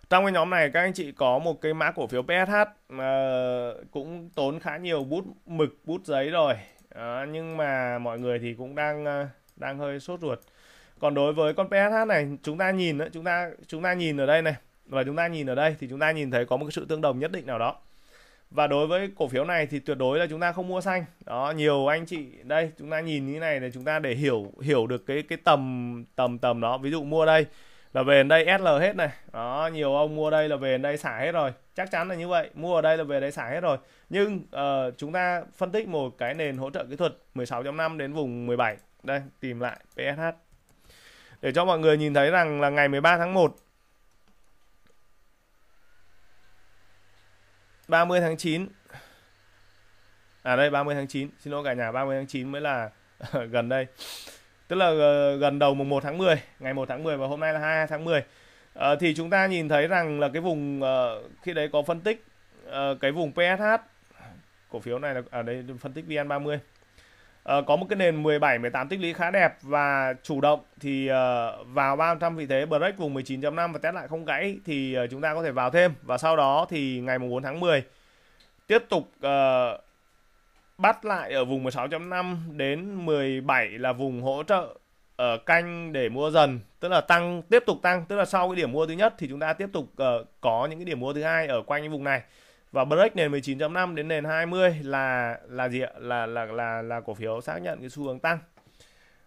trong cái nhóm này các anh chị có một cái mã cổ phiếu PSH mà cũng tốn khá nhiều bút mực bút giấy rồi à, nhưng mà mọi người thì cũng đang à, đang hơi sốt ruột còn đối với con PSH này chúng ta nhìn chúng ta chúng ta nhìn ở đây này và chúng ta nhìn ở đây thì chúng ta nhìn thấy có một sự tương đồng nhất định nào đó và đối với cổ phiếu này thì tuyệt đối là chúng ta không mua xanh đó nhiều anh chị đây chúng ta nhìn như thế này là chúng ta để hiểu hiểu được cái cái tầm tầm tầm đó ví dụ mua đây là về đây SL hết này đó nhiều ông mua đây là về đây xả hết rồi chắc chắn là như vậy mua ở đây là về đây xả hết rồi nhưng uh, chúng ta phân tích một cái nền hỗ trợ kỹ thuật 16.5 đến vùng 17 đây tìm lại PSH để cho mọi người nhìn thấy rằng là ngày 13 tháng 1 30 tháng 9 à đây 30 tháng 9 xin lỗi cả nhà 30 tháng 9 mới là gần đây tức là ờ, gần đầu mùng 1 tháng 10 ngày 1 tháng 10 và hôm nay là 2 tháng 10 à, ờ, thì chúng ta nhìn thấy rằng là cái vùng uh, khi đấy có phân tích uh, cái vùng PSH cổ phiếu này là ở à, đây phân tích VN30 uh, có một cái nền 17 18 tích lũy khá đẹp và chủ động thì uh, vào 300 vị thế break vùng 19.5 và test lại không gãy thì uh, chúng ta có thể vào thêm và sau đó thì ngày mùng 4 tháng 10 tiếp tục uh, bắt lại ở vùng 16.5 đến 17 là vùng hỗ trợ ở canh để mua dần tức là tăng tiếp tục tăng tức là sau cái điểm mua thứ nhất thì chúng ta tiếp tục uh, có những cái điểm mua thứ hai ở quanh cái vùng này và break nền 19.5 đến nền 20 là là gì ạ là là là là cổ phiếu xác nhận cái xu hướng tăng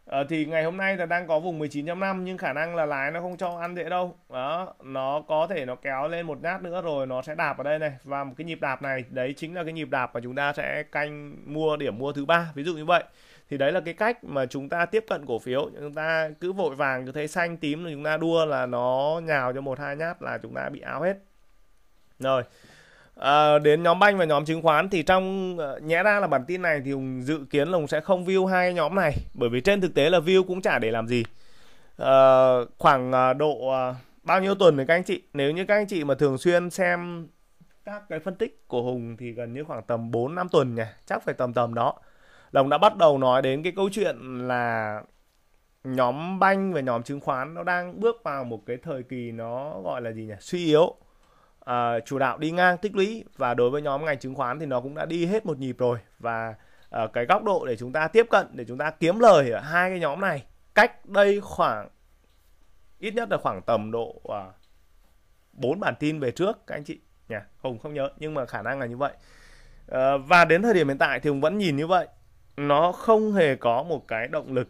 à, thì ngày hôm nay là đang có vùng 19.5 nhưng khả năng là lái nó không cho ăn dễ đâu đó nó có thể nó kéo lên một nhát nữa rồi nó sẽ đạp ở đây này và một cái nhịp đạp này đấy chính là cái nhịp đạp mà chúng ta sẽ canh mua điểm mua thứ ba ví dụ như vậy thì đấy là cái cách mà chúng ta tiếp cận cổ phiếu chúng ta cứ vội vàng cứ thấy xanh tím rồi chúng ta đua là nó nhào cho một hai nhát là chúng ta bị áo hết rồi À, đến nhóm banh và nhóm chứng khoán thì trong ờ, nhẽ ra là bản tin này thì Hùng dự kiến là Hùng sẽ không view hai nhóm này bởi vì trên thực tế là view cũng chả để làm gì. À, khoảng độ bao nhiêu tuần thì các anh chị? Nếu như các anh chị mà thường xuyên xem các cái phân tích của Hùng thì gần như khoảng tầm 4 năm tuần nhỉ, chắc phải tầm tầm đó. hùng đã bắt đầu nói đến cái câu chuyện là nhóm banh và nhóm chứng khoán nó đang bước vào một cái thời kỳ nó gọi là gì nhỉ? Suy yếu uh, chủ đạo đi ngang tích lũy và đối với nhóm ngành chứng khoán thì nó cũng đã đi hết một nhịp rồi và uh, cái góc độ để chúng ta tiếp cận để chúng ta kiếm lời ở hai cái nhóm này cách đây khoảng ít nhất là khoảng tầm độ ờ, bốn uh, bản tin về trước các anh chị nhỉ không không nhớ nhưng mà khả năng là như vậy uh, và đến thời điểm hiện tại thì hùng vẫn nhìn như vậy nó không hề có một cái động lực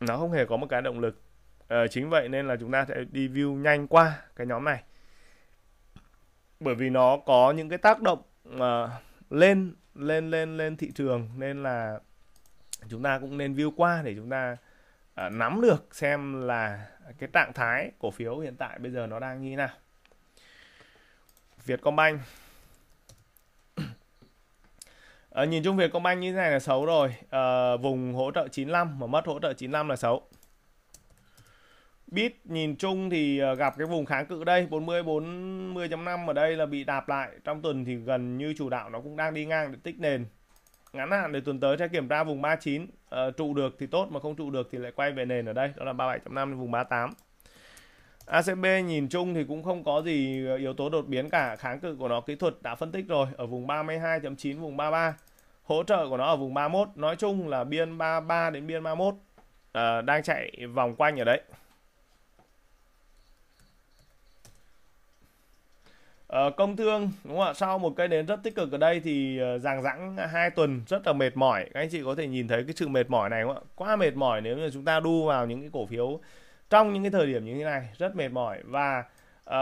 nó không hề có một cái động lực uh, chính vậy nên là chúng ta sẽ đi view nhanh qua cái nhóm này bởi vì nó có những cái tác động uh, lên lên lên lên thị trường nên là chúng ta cũng nên view qua để chúng ta uh, nắm được xem là cái trạng thái cổ phiếu hiện tại bây giờ nó đang như thế nào. Vietcombank À, nhìn chung công Vietcombank như thế này là xấu rồi à, Vùng hỗ trợ 95 mà mất hỗ trợ 95 là xấu Bit nhìn chung thì ờ, gặp cái vùng kháng cự đây 40 40.5 ở đây là bị đạp lại trong tuần thì gần như chủ đạo nó cũng đang đi ngang để tích nền ngắn hạn để tuần tới sẽ kiểm tra vùng 39 à, ờ, trụ được thì tốt mà không trụ được thì lại quay về nền ở đây đó là 37.5 đến vùng 38 ACB nhìn chung thì cũng không có gì ờ, yếu tố đột biến cả kháng cự của nó kỹ thuật đã phân tích rồi ở vùng 32.9 vùng 33 hỗ trợ của nó ở vùng 31 nói chung là biên 33 đến biên 31 à, đang chạy vòng quanh ở đấy Uh, công thương đúng không ạ sau một cái đến rất tích cực ở đây thì uh, ờ, dàng hai tuần rất là mệt mỏi các anh chị có thể nhìn thấy cái sự mệt mỏi này không ạ quá mệt mỏi nếu như chúng ta đu vào những cái cổ phiếu trong những cái thời điểm như thế này rất mệt mỏi và uh,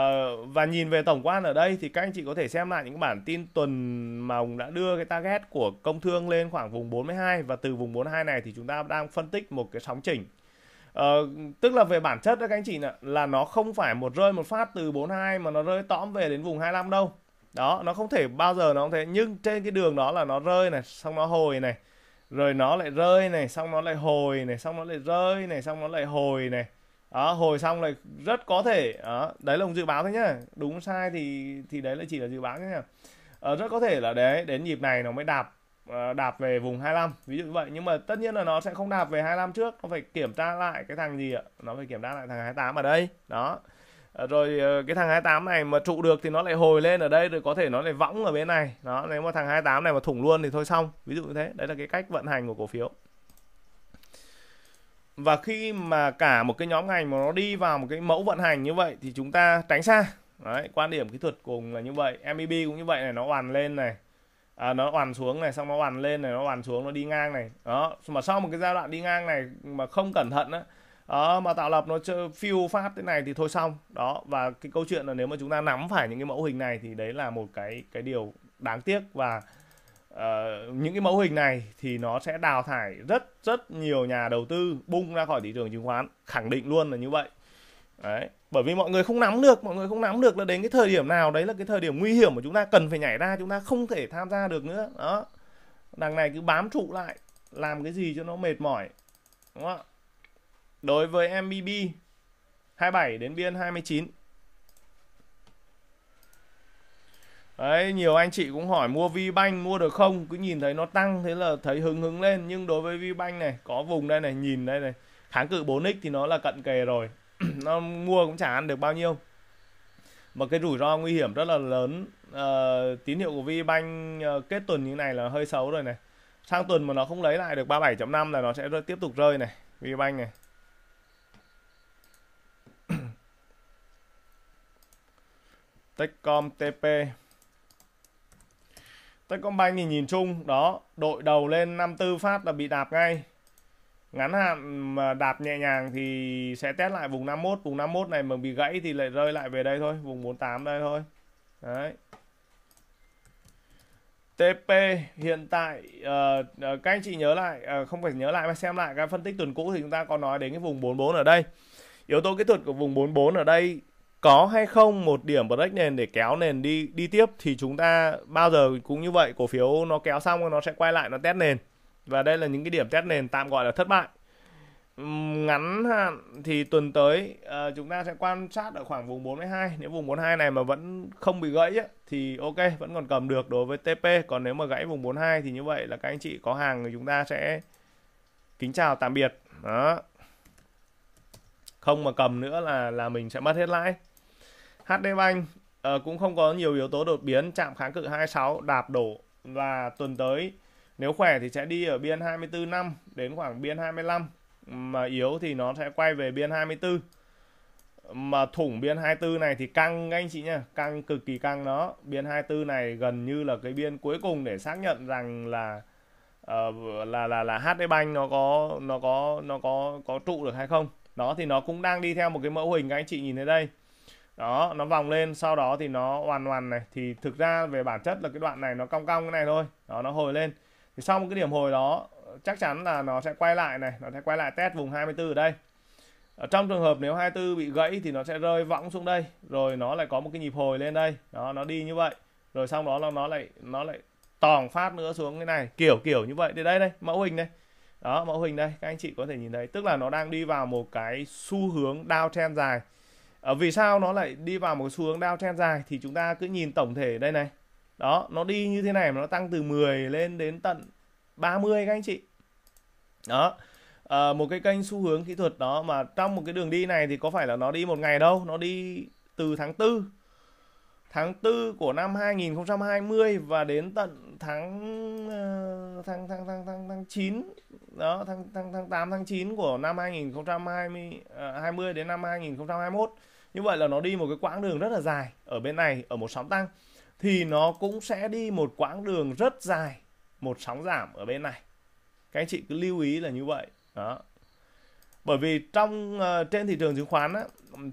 và nhìn về tổng quan ở đây thì các anh chị có thể xem lại những bản tin tuần mà ông đã đưa cái target của công thương lên khoảng vùng 42 và từ vùng 42 này thì chúng ta đang phân tích một cái sóng chỉnh Ờ, tức là về bản chất đó các anh chị nè là nó không phải một rơi một phát từ 42 mà nó rơi tõm về đến vùng 25 đâu đó nó không thể bao giờ nó không thế nhưng trên cái đường đó là nó rơi này xong nó hồi này rồi nó lại rơi này xong nó lại hồi này xong nó lại rơi này xong nó lại hồi này đó hồi xong lại rất có thể đó, đấy là dự báo thôi nhá đúng sai thì thì đấy là chỉ là dự báo nhá ờ, rất có thể là đấy đến nhịp này nó mới đạp Ờ, đạp về vùng 25 ví dụ như vậy nhưng mà tất nhiên là nó sẽ không đạp về 25 trước nó phải kiểm tra lại cái thằng gì ạ nó phải kiểm tra lại thằng 28 ở đây đó ờ, rồi ờ, cái thằng 28 này mà trụ được thì nó lại hồi lên ở đây rồi có thể nó lại võng ở bên này đó nếu mà thằng 28 này mà thủng luôn thì thôi xong ví dụ như thế đấy là cái cách vận hành của cổ phiếu và khi mà cả một cái nhóm ngành mà nó đi vào một cái mẫu vận hành như vậy thì chúng ta tránh xa đấy quan điểm kỹ thuật cùng là như vậy MEB cũng như vậy này nó hoàn lên này à, nó oằn xuống này xong nó oằn lên này nó oằn xuống nó đi ngang này đó mà sau một cái giai đoạn đi ngang này mà không cẩn thận á đó, mà tạo lập nó phiêu phát thế này thì thôi xong đó và cái câu chuyện là nếu mà chúng ta nắm phải những cái mẫu hình này thì đấy là một cái cái điều đáng tiếc và uh, những cái mẫu hình này thì nó sẽ đào thải rất rất nhiều nhà đầu tư bung ra khỏi thị trường chứng khoán khẳng định luôn là như vậy đấy bởi vì mọi người không nắm được mọi người không nắm được là đến cái thời điểm nào đấy là cái thời điểm nguy hiểm mà chúng ta cần phải nhảy ra chúng ta không thể tham gia được nữa đó đằng này cứ bám trụ lại làm cái gì cho nó mệt mỏi đúng không ạ đối với MBB 27 đến biên 29 Đấy, nhiều anh chị cũng hỏi mua VBank mua được không? Cứ nhìn thấy nó tăng thế là thấy hứng hứng lên. Nhưng đối với VBank này, có vùng đây này, nhìn đây này. Kháng cự 4X thì nó là cận kề rồi. nó mua cũng chả ăn được bao nhiêu mà cái rủi ro nguy hiểm rất là lớn uh, tín hiệu của VBank ờ, kết tuần như này là hơi xấu rồi này sang tuần mà nó không lấy lại được 37.5 là nó sẽ rơi, tiếp tục rơi này VBank này Techcom TP Techcombank thì nhìn chung đó đội đầu lên 54 phát là bị đạp ngay ngắn hạn mà đạp nhẹ nhàng thì sẽ test lại vùng 51 vùng 51 này mà bị gãy thì lại rơi lại về đây thôi vùng 48 đây thôi đấy TP hiện tại uh, các anh chị nhớ lại uh, không phải nhớ lại mà xem lại các phân tích tuần cũ thì chúng ta có nói đến cái vùng 44 ở đây yếu tố kỹ thuật của vùng 44 ở đây có hay không một điểm break nền để kéo nền đi đi tiếp thì chúng ta bao giờ cũng như vậy cổ phiếu nó kéo xong nó sẽ quay lại nó test nền và đây là những cái điểm test nền tạm gọi là thất bại ngắn hạn thì tuần tới ờ, chúng ta sẽ quan sát ở khoảng vùng 42 nếu vùng 42 này mà vẫn không bị gãy thì ok vẫn còn cầm được đối với TP còn nếu mà gãy vùng 42 thì như vậy là các anh chị có hàng thì chúng ta sẽ kính chào tạm biệt đó không mà cầm nữa là là mình sẽ mất hết lãi HD Bank ờ, cũng không có nhiều yếu tố đột biến chạm kháng cự 26 đạp đổ và tuần tới nếu khỏe thì sẽ đi ở biên 24 năm đến khoảng biên 25 mà yếu thì nó sẽ quay về biên 24 mà thủng biên 24 này thì căng anh chị nha căng cực kỳ căng nó biên 24 này gần như là cái biên cuối cùng để xác nhận rằng là uh, là là là HD banh nó có nó có nó có có trụ được hay không đó thì nó cũng đang đi theo một cái mẫu hình các anh chị nhìn thấy đây đó nó vòng lên sau đó thì nó hoàn hoàn này thì thực ra về bản chất là cái đoạn này nó cong cong cái này thôi đó nó hồi lên thì sau một cái điểm hồi đó chắc chắn là nó sẽ quay lại này nó sẽ quay lại test vùng 24 ở đây ở trong trường hợp nếu 24 bị gãy thì nó sẽ rơi võng xuống đây rồi nó lại có một cái nhịp hồi lên đây đó nó đi như vậy rồi sau đó là nó lại nó lại tòn phát nữa xuống cái này kiểu kiểu như vậy thì đây đây mẫu hình đây đó mẫu hình đây các anh chị có thể nhìn thấy tức là nó đang đi vào một cái xu hướng downtrend dài ở ờ, vì sao nó lại đi vào một xu hướng downtrend dài thì chúng ta cứ nhìn tổng thể đây này đó nó đi như thế này mà nó tăng từ 10 lên đến tận 30 các anh chị đó à, một cái kênh xu hướng kỹ thuật đó mà trong một cái đường đi này thì có phải là nó đi một ngày đâu nó đi từ tháng 4 tháng 4 của năm 2020 và đến tận ờ, tháng tháng tháng tháng tháng tháng 9 đó tháng tháng tháng 8 tháng 9 của năm 2020 20 ờ, đến năm 2021. Như vậy là nó đi một cái quãng đường rất là dài ở bên này ở một sóng tăng thì nó cũng sẽ đi một quãng đường rất dài một sóng giảm ở bên này các anh chị cứ lưu ý là như vậy đó bởi vì trong uh, trên thị trường chứng khoán á,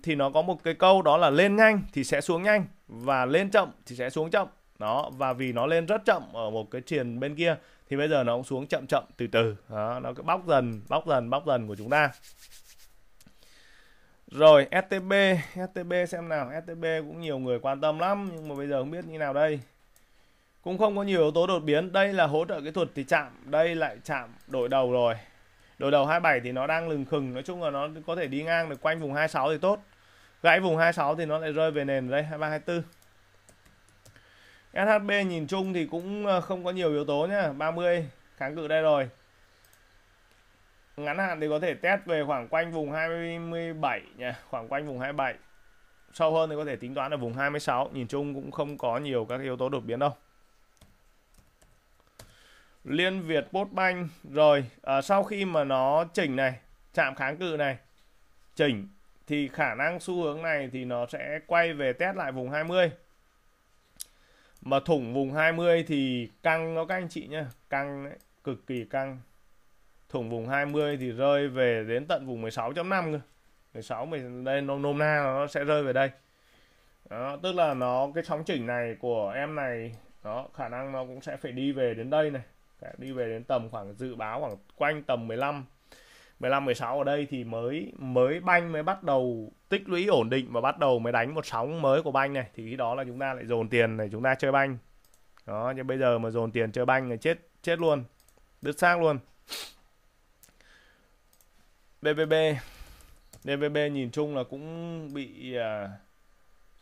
thì nó có một cái câu đó là lên nhanh thì sẽ xuống nhanh và lên chậm thì sẽ xuống chậm đó và vì nó lên rất chậm ở một cái triền bên kia thì bây giờ nó cũng xuống chậm chậm từ từ đó, nó cứ bóc dần bóc dần bóc dần của chúng ta rồi STB, STB xem nào, STB cũng nhiều người quan tâm lắm nhưng mà bây giờ không biết như nào đây. Cũng không có nhiều yếu tố đột biến, đây là hỗ trợ kỹ thuật thì chạm, đây lại chạm đổi đầu rồi. Đổi đầu 27 thì nó đang lừng khừng, nói chung là nó có thể đi ngang được quanh vùng 26 thì tốt. Gãy vùng 26 thì nó lại rơi về nền đây 23 24. SHB nhìn chung thì cũng ờ, không có nhiều yếu tố nhá, 30 kháng cự đây rồi ngắn hạn thì có thể test về khoảng quanh vùng 27 nha, khoảng quanh vùng 27. Sâu hơn thì có thể tính toán ở vùng 26, nhìn chung cũng không có nhiều các yếu tố đột biến đâu. Liên Việt Postbank rồi, à, sau khi mà nó chỉnh này, chạm kháng cự này, chỉnh thì khả năng xu hướng này thì nó sẽ quay về test lại vùng 20 mà thủng vùng 20 thì căng nó các anh chị nhá căng đấy cực kỳ căng thủng vùng 20 thì rơi về đến tận vùng 16.5 cơ 16 mình đây nôm na nó sẽ rơi về đây đó, tức là nó cái sóng chỉnh này của em này đó khả năng nó cũng sẽ phải đi về đến đây này phải đi về đến tầm khoảng dự báo khoảng quanh tầm 15 15 16 ở đây thì mới mới banh mới bắt đầu tích lũy ổn định và bắt đầu mới đánh một sóng mới của banh này thì khi đó là chúng ta lại dồn tiền để chúng ta chơi banh đó nhưng bây giờ mà dồn tiền chơi banh thì chết chết luôn đứt xác luôn BBB bbb nhìn chung là cũng bị uh,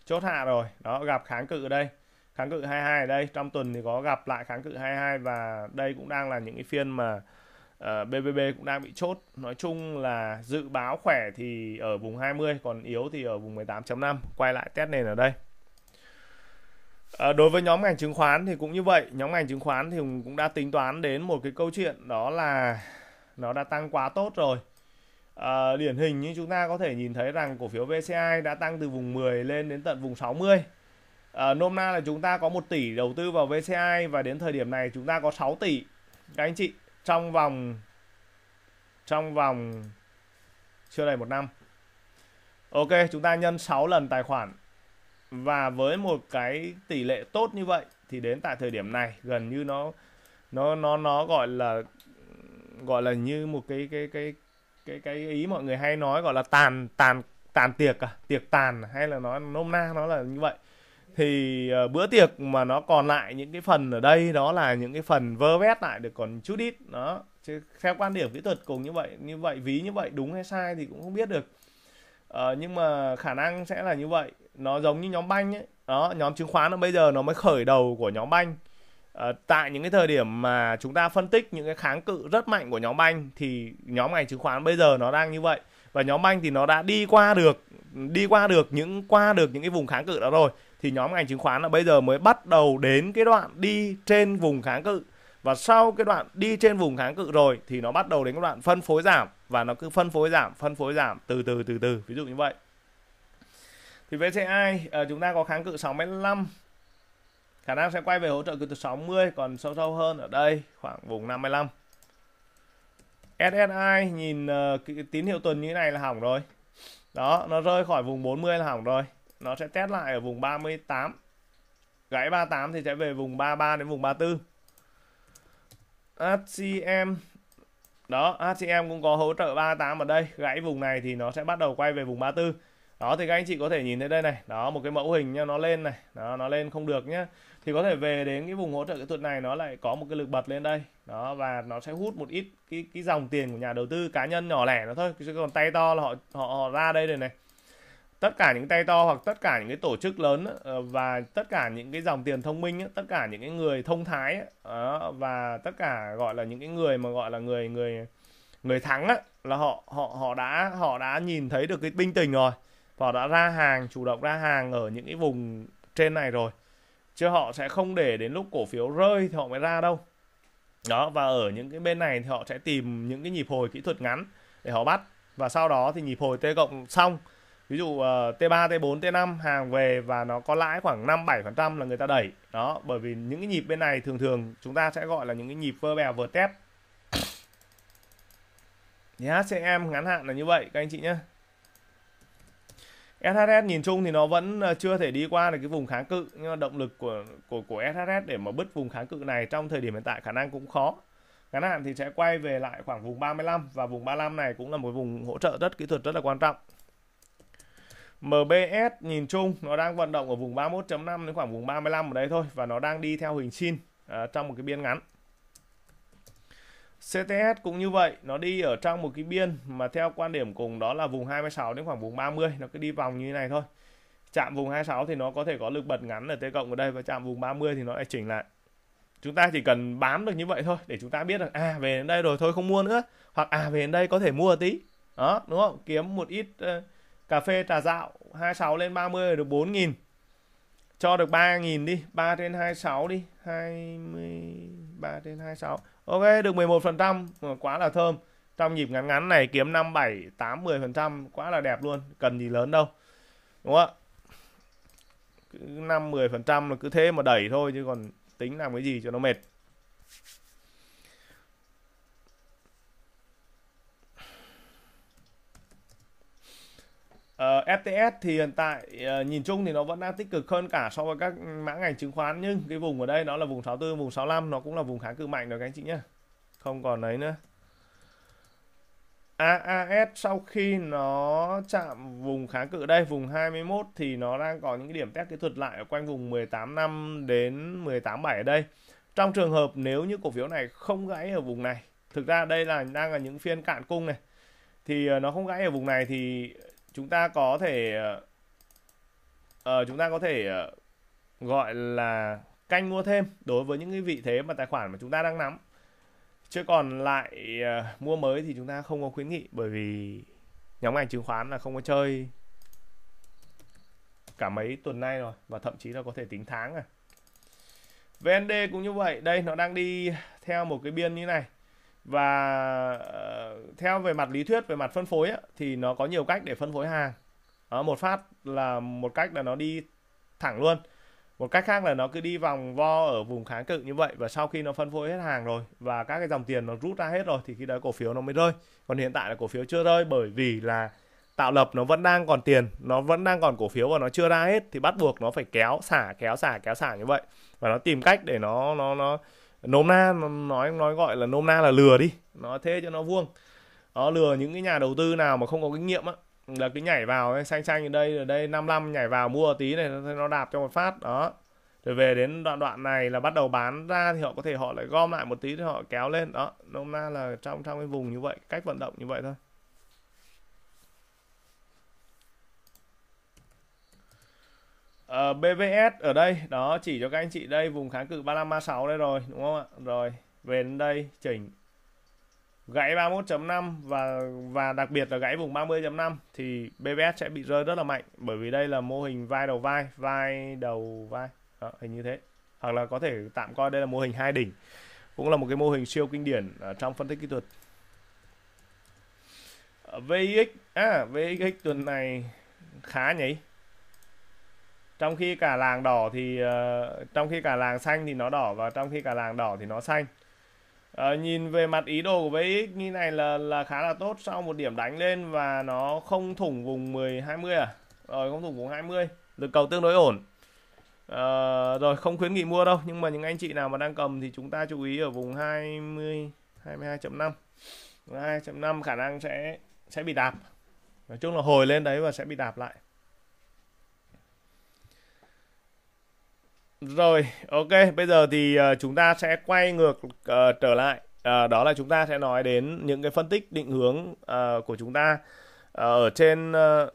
chốt hạ rồi đó gặp kháng cự ở đây kháng cự 22 ở đây trong tuần thì có gặp lại kháng cự 22 và đây cũng đang là những cái phiên mà uh, à, BBB cũng đang bị chốt nói chung là dự báo khỏe thì ở vùng 20 còn yếu thì ở vùng 18.5 quay lại test nền ở đây À, đối với nhóm ngành chứng khoán thì cũng như vậy nhóm ngành chứng khoán thì cũng đã tính toán đến một cái câu chuyện đó là nó đã tăng quá tốt rồi À, điển hình như chúng ta có thể nhìn thấy rằng cổ phiếu VCI đã tăng từ vùng 10 lên đến tận vùng 60. À, ờ, nôm na là chúng ta có 1 tỷ đầu tư vào VCI và đến thời điểm này chúng ta có 6 tỷ. Các anh chị trong vòng trong vòng chưa đầy một năm. Ok, chúng ta nhân 6 lần tài khoản và với một cái tỷ lệ tốt như vậy thì đến tại thời điểm này gần như nó nó nó nó gọi là gọi là như một cái cái cái cái cái ý mọi người hay nói gọi là tàn tàn tàn tiệc à tiệc tàn à? hay là nói nôm na nó là như vậy thì uh, bữa tiệc mà nó còn lại những cái phần ở đây đó là những cái phần vơ vét lại được còn chút ít đó chứ theo quan điểm kỹ thuật cùng như vậy như vậy ví như vậy đúng hay sai thì cũng không biết được uh, nhưng mà khả năng sẽ là như vậy nó giống như nhóm banh ấy đó nhóm chứng khoán nó bây giờ nó mới khởi đầu của nhóm banh Ờ, tại những cái thời điểm mà chúng ta phân tích những cái kháng cự rất mạnh của nhóm banh thì nhóm ngành chứng khoán bây giờ nó đang như vậy và nhóm banh thì nó đã đi qua được đi qua được những qua được những cái vùng kháng cự đó rồi thì nhóm ngành chứng khoán là bây giờ mới bắt đầu đến cái đoạn đi trên vùng kháng cự và sau cái đoạn đi trên vùng kháng cự rồi thì nó bắt đầu đến cái đoạn phân phối giảm và nó cứ phân phối giảm phân phối giảm từ từ từ từ ví dụ như vậy thì VCI ờ, chúng ta có kháng cự 6 mươi 5 khả năng sẽ quay về hỗ trợ kỹ thuật 60 còn sâu sâu hơn ở đây khoảng vùng 55 SSI nhìn uh, tín hiệu tuần như thế này là hỏng rồi đó nó rơi khỏi vùng 40 là hỏng rồi nó sẽ test lại ở vùng 38 gãy 38 thì sẽ về vùng 33 đến vùng 34 HCM đó HCM cũng có hỗ trợ 38 ở đây gãy vùng này thì nó sẽ bắt đầu quay về vùng 34 đó thì các anh chị có thể nhìn thấy đây này đó một cái mẫu hình nha nó lên này đó nó lên không được nhé thì có thể về đến cái vùng hỗ trợ kỹ thuật này nó lại có một cái lực bật lên đây đó và nó sẽ hút một ít cái cái dòng tiền của nhà đầu tư cá nhân nhỏ lẻ nó thôi chứ còn tay to là họ họ, họ ra đây rồi này tất cả những tay to hoặc tất cả những cái tổ chức lớn ờ, và tất cả những cái dòng tiền thông minh tất cả những cái người thông thái và tất cả gọi là những cái người mà gọi là người người người thắng là họ họ họ đã họ đã nhìn thấy được cái binh tình rồi họ đã ra hàng chủ động ra hàng ở những cái vùng trên này rồi chứ họ sẽ không để đến lúc cổ phiếu rơi thì họ mới ra đâu đó và ở những cái bên này thì họ sẽ tìm những cái nhịp hồi kỹ thuật ngắn để họ bắt và sau đó thì nhịp hồi T cộng xong ví dụ T3, T4, T5 hàng về và nó có lãi khoảng năm bảy phần trăm là người ta đẩy. Đó, bởi vì những cái nhịp bên này thường thường chúng ta sẽ gọi là những cái nhịp vơ bèo vượt tép. Thì HCM ngắn hạn là như vậy các anh chị nhé SHS nhìn chung thì nó vẫn ờ, chưa thể đi qua được cái vùng kháng cự nhưng mà động lực của của của SHS để mà bứt vùng kháng cự này trong thời điểm hiện tại khả năng cũng khó ngắn hạn thì sẽ quay về lại khoảng vùng 35 và vùng 35 này cũng là một vùng hỗ trợ rất kỹ thuật rất là quan trọng MBS nhìn chung nó đang vận động ở vùng 31.5 đến khoảng vùng 35 ở đấy thôi và nó đang đi theo hình sin uh, ờ, trong một cái biên ngắn CTS cũng như vậy, nó đi ở trong một cái biên mà theo quan điểm cùng đó là vùng 26 đến khoảng vùng 30, nó cứ đi vòng như thế này thôi. Chạm vùng 26 thì nó có thể có lực bật ngắn ở T cộng ở đây và chạm vùng 30 thì nó lại chỉnh lại. Chúng ta chỉ cần bám được như vậy thôi để chúng ta biết rằng à về đến đây rồi thôi không mua nữa hoặc à về đến đây có thể mua tí. Đó, đúng không? Kiếm một ít uh, cà phê trà dạo 26 lên 30 được 4 000 Cho được 3 000 đi, 3 trên 26 đi, 20 3 trên 26 Ok, được 11%, ờ, quá là thơm. Trong nhịp ngắn ngắn này kiếm 5 7 8 10% quá là đẹp luôn, cần gì lớn đâu. Đúng không ạ? 5 10% là cứ thế mà đẩy thôi chứ còn tính làm cái gì cho nó mệt. Uh, ờ, FTS thì hiện tại uh, nhìn chung thì nó vẫn đang tích cực hơn cả so với các mã ngành chứng khoán nhưng cái vùng ở đây nó là vùng 64, vùng 65 nó cũng là vùng kháng cự mạnh rồi các anh chị nhé không còn đấy nữa AAS sau khi nó chạm vùng kháng cự đây vùng 21 thì nó đang có những cái điểm test kỹ thuật lại ở quanh vùng 18 năm đến 187 ở đây trong trường hợp nếu như cổ phiếu này không gãy ở vùng này thực ra đây là đang là những phiên cạn cung này thì ờ, nó không gãy ở vùng này thì chúng ta có thể uh, chúng ta có thể uh, gọi là canh mua thêm đối với những cái vị thế mà tài khoản mà chúng ta đang nắm chứ còn lại uh, mua mới thì chúng ta không có khuyến nghị bởi vì nhóm ngành chứng khoán là không có chơi cả mấy tuần nay rồi và thậm chí là có thể tính tháng à VND cũng như vậy đây nó đang đi theo một cái biên như này và ờ, theo về mặt lý thuyết về mặt phân phối á, thì nó có nhiều cách để phân phối hàng đó, một phát là một cách là nó đi thẳng luôn một cách khác là nó cứ đi vòng vo ở vùng kháng cự như vậy và sau khi nó phân phối hết hàng rồi và các cái dòng tiền nó rút ra hết rồi thì khi đó cổ phiếu nó mới rơi còn hiện tại là cổ phiếu chưa rơi bởi vì là tạo lập nó vẫn đang còn tiền nó vẫn đang còn cổ phiếu và nó chưa ra hết thì bắt buộc nó phải kéo xả kéo xả kéo xả như vậy và nó tìm cách để nó nó nó nôm na nói nói gọi là nôm na là lừa đi nó thế cho nó vuông nó lừa những cái nhà đầu tư nào mà không có kinh nghiệm á là cái nhảy vào xanh xanh ở đây ở đây 55 nhảy vào mua tí này nó đạp cho một phát đó rồi về đến đoạn đoạn này là bắt đầu bán ra thì họ có thể họ lại gom lại một tí thì họ kéo lên đó nôm na là trong trong cái vùng như vậy cách vận động như vậy thôi uh, ờ, BVS ở đây đó chỉ cho các anh chị đây vùng kháng cự 3536 đây rồi đúng không ạ rồi về đến đây chỉnh gãy 31.5 và và đặc biệt là gãy vùng 30.5 thì BVS sẽ bị rơi rất là mạnh bởi vì đây là mô hình vai đầu vai vai đầu vai đó, hình như thế hoặc là có thể tạm coi đây là mô hình hai đỉnh cũng là một cái mô hình siêu kinh điển trong phân tích kỹ thuật ờ, VX à VX tuần này khá nhỉ trong khi cả làng đỏ thì ờ, trong khi cả làng xanh thì nó đỏ và trong khi cả làng đỏ thì nó xanh uh, nhìn về mặt ý đồ của VX như này là là khá là tốt sau một điểm đánh lên và nó không thủng vùng 10 20 à rồi không thủng vùng 20 lực cầu tương đối ổn uh, rồi không khuyến nghị mua đâu nhưng mà những anh chị nào mà đang cầm thì chúng ta chú ý ở vùng 20 22.5 2.5 khả năng sẽ sẽ bị đạp nói chung là hồi lên đấy và sẽ bị đạp lại Rồi, ok, bây giờ thì uh, chúng ta sẽ quay ngược uh, trở lại. Uh, đó là chúng ta sẽ nói đến những cái phân tích định hướng uh, của chúng ta uh, ở trên uh,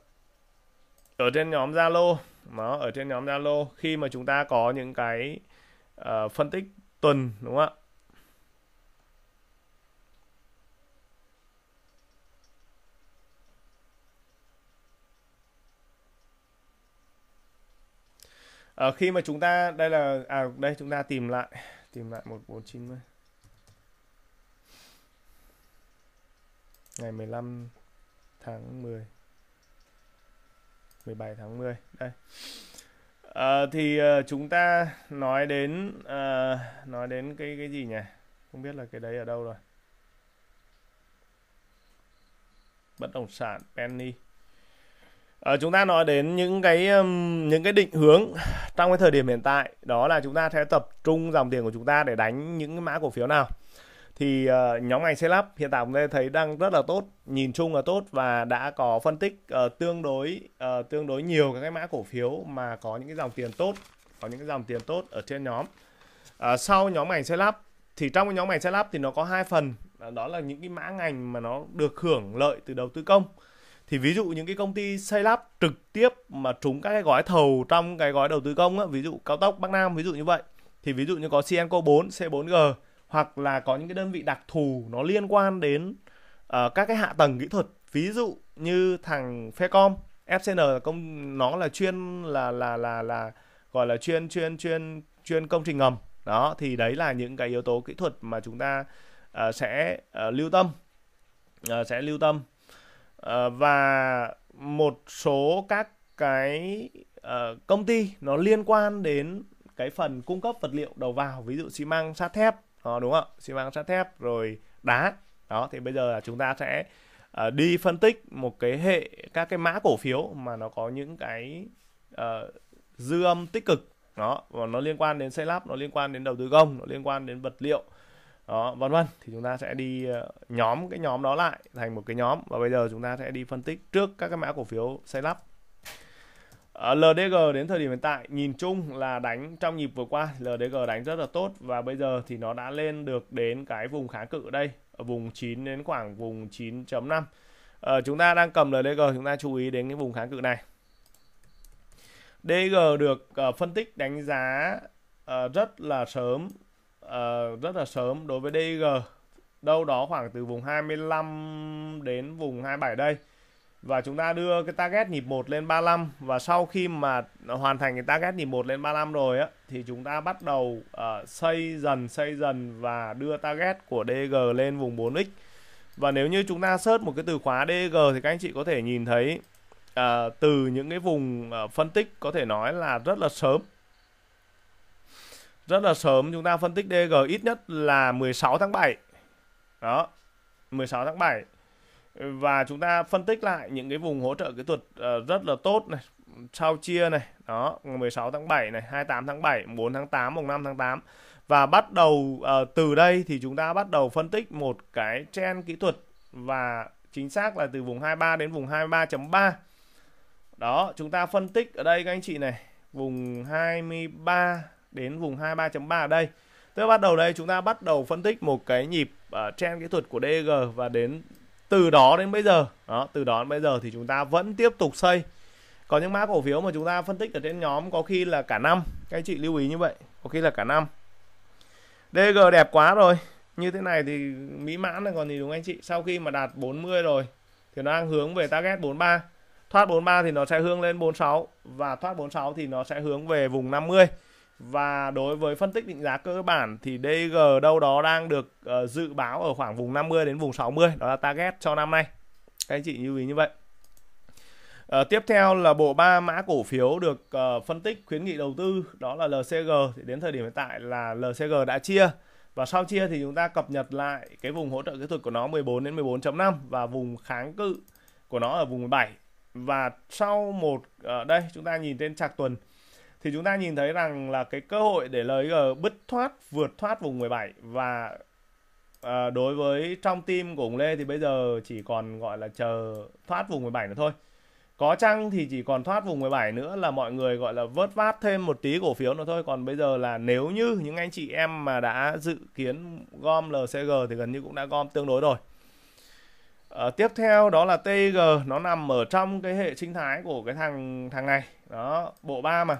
ở trên nhóm Zalo. Nó ở trên nhóm Zalo khi mà chúng ta có những cái uh, phân tích tuần đúng không ạ? ở ờ, khi mà chúng ta đây là à đây chúng ta tìm lại tìm lại 1490 ngày 15 tháng 10 17 tháng 10 đây à, thì uh, chúng ta nói đến uh, nói đến cái cái gì nhỉ không biết là cái đấy ở đâu rồi bất động sản penny À, chúng ta nói đến những cái um, những cái định hướng trong cái thời điểm hiện tại đó là chúng ta sẽ tập trung dòng tiền của chúng ta để đánh những cái mã cổ phiếu nào thì uh, nhóm ngành xây lắp hiện tại chúng ta thấy đang rất là tốt nhìn chung là tốt và đã có phân tích uh, tương đối uh, tương đối nhiều các cái mã cổ phiếu mà có những cái dòng tiền tốt có những cái dòng tiền tốt ở trên nhóm uh, sau nhóm ngành xây lắp thì trong cái nhóm ngành xây lắp thì nó có hai phần đó là những cái mã ngành mà nó được hưởng lợi từ đầu tư công thì ví dụ những cái công ty xây lắp trực tiếp mà trúng các cái gói thầu trong cái gói đầu tư công á, ví dụ cao tốc Bắc Nam ví dụ như vậy thì ví dụ như có Cianco 4, C4G hoặc là có những cái đơn vị đặc thù nó liên quan đến uh, các cái hạ tầng kỹ thuật ví dụ như thằng Fecom FCN là công nó là chuyên là là là là gọi là chuyên chuyên chuyên chuyên công trình ngầm đó thì đấy là những cái yếu tố kỹ thuật mà chúng ta uh, sẽ uh, lưu tâm uh, sẽ lưu tâm Ờ, và một số các cái uh, công ty nó liên quan đến cái phần cung cấp vật liệu đầu vào ví dụ xi măng sắt thép đó, đúng không xi măng sắt thép rồi đá đó thì bây giờ là chúng ta sẽ uh, đi phân tích một cái hệ các cái mã cổ phiếu mà nó có những cái uh, dư âm tích cực đó và nó liên quan đến xây lắp nó liên quan đến đầu tư công nó liên quan đến vật liệu đó vân vân thì chúng ta sẽ đi ờ, nhóm cái nhóm đó lại thành một cái nhóm và bây giờ chúng ta sẽ đi phân tích trước các cái mã cổ phiếu xây lắp ở ờ, LDG đến thời điểm hiện tại nhìn chung là đánh trong nhịp vừa qua LDG đánh rất là tốt và bây giờ thì nó đã lên được đến cái vùng kháng cự ở đây ở vùng 9 đến khoảng vùng 9.5 ờ, chúng ta đang cầm LDG chúng ta chú ý đến cái vùng kháng cự này DG được uh, phân tích đánh giá uh, rất là sớm Ờ, rất là sớm đối với DG đâu đó khoảng từ vùng 25 đến vùng 27 đây và chúng ta đưa cái target nhịp 1 lên 35 và sau khi mà hoàn thành cái target nhịp 1 lên 35 rồi á thì chúng ta bắt đầu uh, xây dần xây dần và đưa target của DG lên vùng 4x và nếu như chúng ta search một cái từ khóa DG thì các anh chị có thể nhìn thấy uh, từ những cái vùng uh, phân tích có thể nói là rất là sớm rất là sớm chúng ta phân tích DG ít nhất là 16 tháng 7 đó 16 tháng 7 và chúng ta phân tích lại những cái vùng hỗ trợ kỹ thuật ờ, rất là tốt này sau chia này đó 16 tháng 7 này 28 tháng 7 4 tháng 8 mùng 5 tháng 8 và bắt đầu ờ, từ đây thì chúng ta bắt đầu phân tích một cái trend kỹ thuật và chính xác là từ vùng 23 đến vùng 23.3 đó chúng ta phân tích ở đây các anh chị này vùng 23 đến vùng 23.3 ở đây. Tức bắt đầu đây chúng ta bắt đầu phân tích một cái nhịp uh, trend kỹ thuật của DG và đến từ đó đến bây giờ, đó, từ đó đến bây giờ thì chúng ta vẫn tiếp tục xây. Có những mã cổ phiếu mà chúng ta phân tích ở trên nhóm có khi là cả năm, các anh chị lưu ý như vậy, có khi là cả năm. DG đẹp quá rồi. Như thế này thì mỹ mãn là còn gì đúng anh chị? Sau khi mà đạt 40 rồi thì nó đang hướng về target 43 thoát 43 thì nó sẽ hướng lên 46 và thoát 46 thì nó sẽ hướng về vùng 50 và đối với phân tích định giá cơ bản thì DG đâu đó đang được uh, dự báo ở khoảng vùng 50 đến vùng 60, đó là target cho năm nay. Các anh chị lưu ý như vậy. Uh, tiếp theo là bộ ba mã cổ phiếu được uh, phân tích khuyến nghị đầu tư đó là LCG thì đến thời điểm hiện tại là LCG đã chia và sau chia thì chúng ta cập nhật lại cái vùng hỗ trợ kỹ thuật của nó 14 đến 14.5 và vùng kháng cự của nó ở vùng 17 và sau một uh, đây chúng ta nhìn trên chạc tuần thì chúng ta nhìn thấy rằng là cái cơ hội để LG bứt thoát vượt thoát vùng 17 và à, đối với trong team của Hùng Lê thì bây giờ chỉ còn gọi là chờ thoát vùng 17 nữa thôi có chăng thì chỉ còn thoát vùng 17 nữa là mọi người gọi là vớt vát thêm một tí cổ phiếu nữa thôi còn bây giờ là nếu như những anh chị em mà đã dự kiến gom LCG thì gần như cũng đã gom tương đối rồi à, tiếp theo đó là TG nó nằm ở trong cái hệ sinh thái của cái thằng thằng này đó bộ ba mà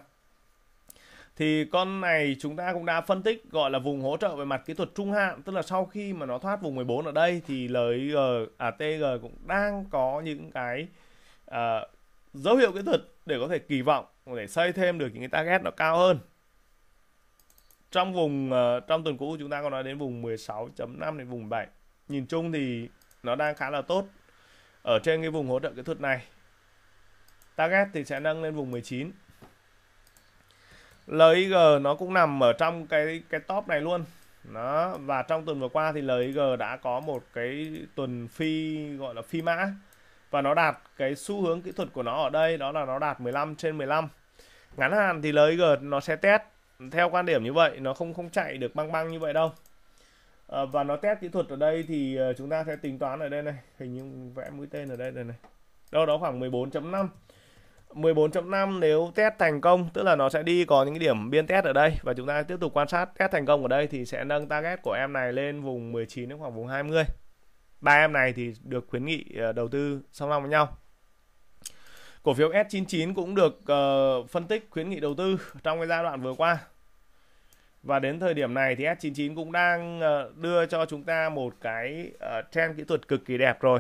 thì con này chúng ta cũng đã phân tích gọi là vùng hỗ trợ về mặt kỹ thuật trung hạn tức là sau khi mà nó thoát vùng 14 ở đây thì LG à, TG cũng đang có những cái à, dấu hiệu kỹ thuật để có thể kỳ vọng để xây thêm được những cái target nó cao hơn trong vùng uh, trong tuần cũ chúng ta có nói đến vùng 16.5 đến vùng 7 nhìn chung thì nó đang khá là tốt ở trên cái vùng hỗ trợ kỹ thuật này target thì sẽ nâng lên vùng 19 LIG nó cũng nằm ở trong cái cái top này luôn đó và trong tuần vừa qua thì LIG đã có một cái tuần phi gọi là phi mã và nó đạt cái xu hướng kỹ thuật của nó ở đây đó là nó đạt 15 trên 15 ngắn hạn thì LIG nó sẽ test theo quan điểm như vậy nó không không chạy được băng băng như vậy đâu à, và nó test kỹ thuật ở đây thì ờ, chúng ta sẽ tính toán ở đây này hình như vẽ mũi tên ở đây này này đâu đó khoảng 14.5 14.5 nếu test thành công tức là nó sẽ đi có những cái điểm biên test ở đây và chúng ta tiếp tục quan sát test thành công ở đây thì sẽ nâng target của em này lên vùng 19 đến khoảng vùng 20 ba em này thì được khuyến nghị ờ, đầu tư song song với nhau cổ phiếu S99 cũng được uh, phân tích khuyến nghị đầu tư trong cái giai đoạn vừa qua và đến thời điểm này thì S99 cũng đang uh, đưa cho chúng ta một cái uh, trend kỹ thuật cực kỳ đẹp rồi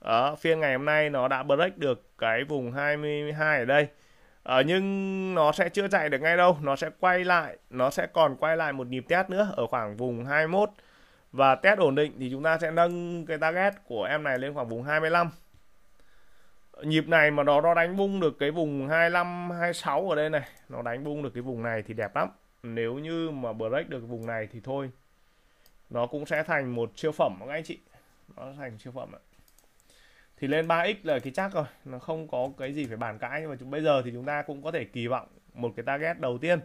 đó, phiên ngày hôm nay nó đã break được cái vùng 22 ở đây Ờ, nhưng nó sẽ chưa chạy được ngay đâu nó sẽ quay lại nó sẽ còn quay lại một nhịp test nữa ở khoảng vùng 21 và test ổn định thì chúng ta sẽ nâng cái target của em này lên khoảng vùng 25 nhịp này mà nó nó đánh bung được cái vùng 25 26 ở đây này nó đánh bung được cái vùng này thì đẹp lắm nếu như mà break được vùng này thì thôi nó cũng sẽ thành một siêu phẩm các anh chị nó thành siêu phẩm ạ thì lên 3x là cái chắc rồi nó không có cái gì phải bàn cãi nhưng mà chúng bây giờ thì chúng ta cũng có thể kỳ vọng một cái target đầu tiên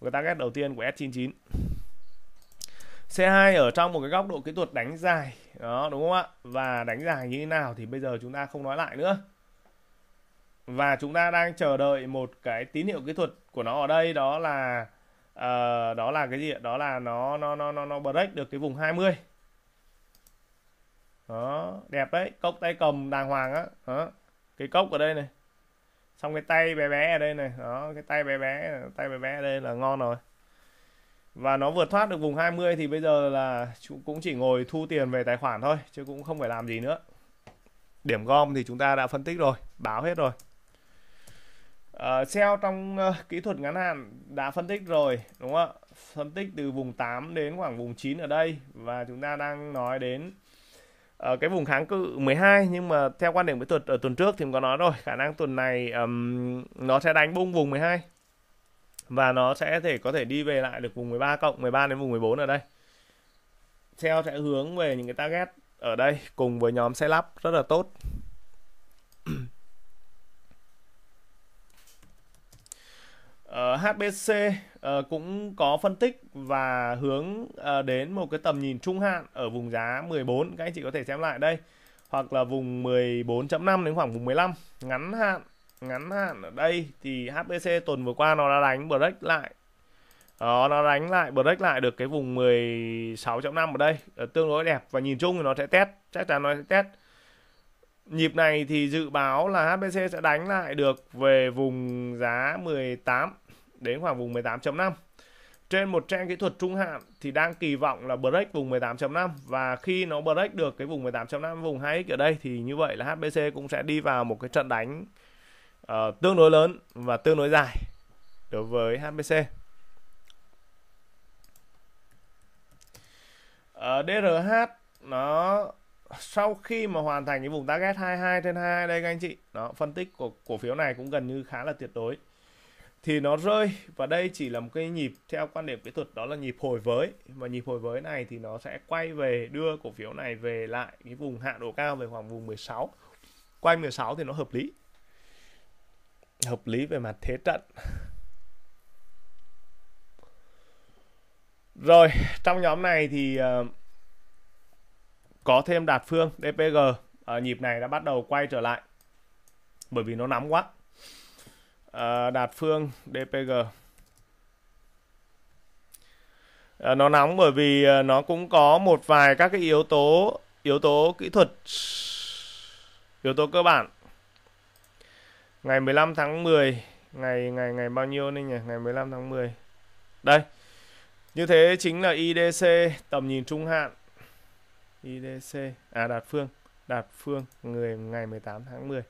một cái target đầu tiên của S99 C2 ở trong một cái góc độ kỹ thuật đánh dài đó đúng không ạ và đánh dài như thế nào thì bây giờ chúng ta không nói lại nữa và chúng ta đang chờ đợi một cái tín hiệu kỹ thuật của nó ở đây đó là uh, đó là cái gì đó là nó nó nó nó nó break được cái vùng 20 đó đẹp đấy cốc tay cầm đàng hoàng á đó. cái cốc ở đây này xong cái tay bé bé ở đây này đó cái tay bé bé tay bé bé ở đây là ngon rồi và nó vượt thoát được vùng 20 thì bây giờ là cũng chỉ ngồi thu tiền về tài khoản thôi chứ cũng không phải làm gì nữa điểm gom thì chúng ta đã phân tích rồi báo hết rồi uh, trong uh, kỹ thuật ngắn hạn đã phân tích rồi đúng không ạ phân tích từ vùng 8 đến khoảng vùng 9 ở đây và chúng ta đang nói đến uh, cái vùng kháng cự 12 nhưng mà theo quan điểm với tuần ở tuần trước thì mình có nói rồi khả năng tuần này um, nó sẽ đánh bung vùng 12 và nó sẽ thể có thể đi về lại được vùng 13 cộng 13 đến vùng 14 ở đây sell sẽ hướng về những cái target ở đây cùng với nhóm setup rất là tốt Uh, ờ, HBC uh, ờ, cũng có phân tích và hướng uh, đến một cái tầm nhìn trung hạn ở vùng giá 14 các anh chị có thể xem lại đây hoặc là vùng 14.5 đến khoảng vùng 15 ngắn hạn ngắn hạn ở đây thì HBC tuần vừa qua nó đã đánh break lại đó, nó đánh lại break lại được cái vùng 16.5 ở đây ở tương đối đẹp và nhìn chung thì nó sẽ test chắc chắn nó sẽ test nhịp này thì dự báo là HBC sẽ đánh lại được về vùng giá 18 đến khoảng vùng 18.5 trên một trang kỹ thuật trung hạn thì đang kỳ vọng là break vùng 18.5 và khi nó break được cái vùng 18.5 vùng 2x ở đây thì như vậy là HBC cũng sẽ đi vào một cái trận đánh uh, tương đối lớn và tương đối dài đối với HBC. Ở ờ, DRH nó sau khi mà hoàn thành cái vùng target 22 trên 22 đây các anh chị, đó phân tích của cổ phiếu này cũng gần như khá là tuyệt đối thì nó rơi và đây chỉ là một cái nhịp theo quan điểm kỹ thuật đó là nhịp hồi với và nhịp hồi với này thì nó sẽ quay về đưa cổ phiếu này về lại cái vùng hạ độ cao về khoảng vùng 16 quay 16 thì nó hợp lý hợp lý về mặt thế trận rồi trong nhóm này thì ờ, có thêm đạt phương DPG ở ờ, nhịp này đã bắt đầu quay trở lại bởi vì nó nắm quá Ờ, Đạt Phương DPG à, ờ, nó nóng bởi vì ờ, nó cũng có một vài các cái yếu tố yếu tố kỹ thuật yếu tố cơ bản ngày 15 tháng 10 ngày ngày ngày bao nhiêu đây nhỉ ngày 15 tháng 10 đây như thế chính là IDC tầm nhìn trung hạn IDC à Đạt Phương Đạt Phương người ngày 18 tháng 10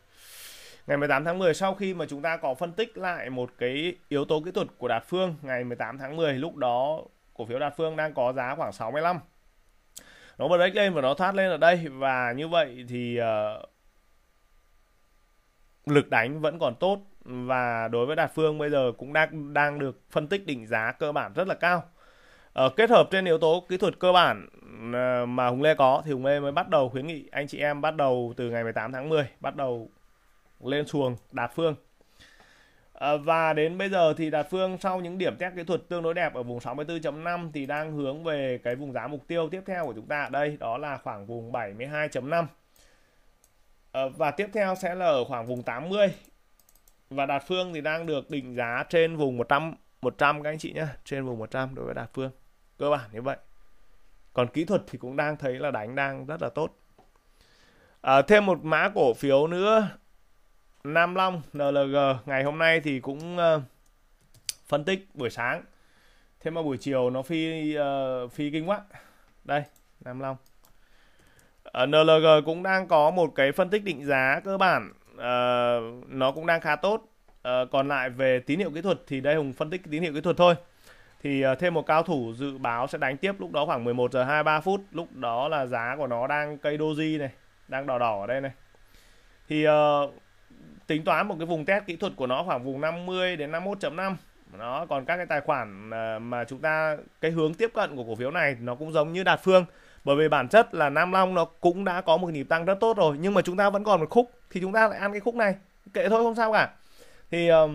Ngày 18 tháng 10 sau khi mà chúng ta có phân tích lại một cái yếu tố kỹ thuật của Đạt Phương ngày 18 tháng 10 lúc đó cổ phiếu Đạt Phương đang có giá khoảng 65. Nó break lên và nó thoát lên ở đây và như vậy thì uh, lực đánh vẫn còn tốt và đối với Đạt Phương bây giờ cũng đang đang được phân tích định giá cơ bản rất là cao. Ờ, kết hợp trên yếu tố kỹ thuật cơ bản ờ, mà Hùng Lê có thì Hùng Lê mới bắt đầu khuyến nghị anh chị em bắt đầu từ ngày 18 tháng 10 bắt đầu lên xuồng Đạt Phương. À, và đến bây giờ thì Đạt Phương sau những điểm test kỹ thuật tương đối đẹp ở vùng 64.5 thì đang hướng về cái vùng giá mục tiêu tiếp theo của chúng ta ở đây đó là khoảng vùng 72.5. À, và tiếp theo sẽ là ở khoảng vùng 80. Và Đạt Phương thì đang được định giá trên vùng 100 100 các anh chị nhé trên vùng 100 đối với Đạt Phương. Cơ bản như vậy. Còn kỹ thuật thì cũng đang thấy là đánh đang rất là tốt. À, thêm một mã cổ phiếu nữa Nam Long NLG ngày hôm nay thì cũng uh, phân tích buổi sáng thế mà buổi chiều nó phi uh, phi kinh quá đây Nam Long uh, ờ, NLG cũng đang có một cái phân tích định giá cơ bản uh, nó cũng đang khá tốt uh, còn lại về tín hiệu kỹ thuật thì đây Hùng phân tích tín hiệu kỹ thuật thôi thì uh, thêm một cao thủ dự báo sẽ đánh tiếp lúc đó khoảng 11 giờ 23 phút lúc đó là giá của nó đang cây doji này đang đỏ đỏ ở đây này thì uh, tính toán một cái vùng test kỹ thuật của nó khoảng vùng 50 đến 51.5 nó còn các cái tài khoản à, mà chúng ta cái hướng tiếp cận của cổ phiếu này nó cũng giống như đạt phương bởi vì bản chất là Nam Long nó cũng đã có một nhịp tăng rất tốt rồi nhưng mà chúng ta vẫn còn một khúc thì chúng ta lại ăn cái khúc này kệ thôi không sao cả thì uh,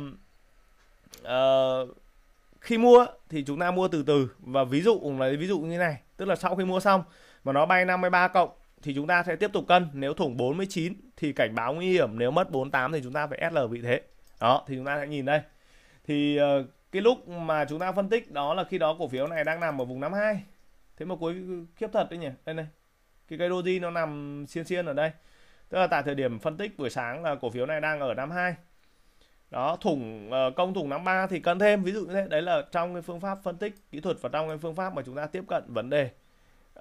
uh, khi mua thì chúng ta mua từ từ và ví dụ là ví dụ như này tức là sau khi mua xong mà nó bay 53 cộng thì chúng ta sẽ tiếp tục cân nếu thủng 49 thì cảnh báo nguy hiểm nếu mất 48 thì chúng ta phải SL vị thế đó thì chúng ta sẽ nhìn đây thì ờ, cái lúc mà chúng ta phân tích đó là khi đó cổ phiếu này đang nằm ở vùng 52 thế mà cuối khiếp thật đấy nhỉ đây này cái cây doji nó nằm xiên xiên ở đây tức là tại thời điểm phân tích buổi sáng là cổ phiếu này đang ở 52 đó thủng ờ, công thủng 53 thì cần thêm ví dụ như thế đấy là trong cái phương pháp phân tích kỹ thuật và trong cái phương pháp mà chúng ta tiếp cận vấn đề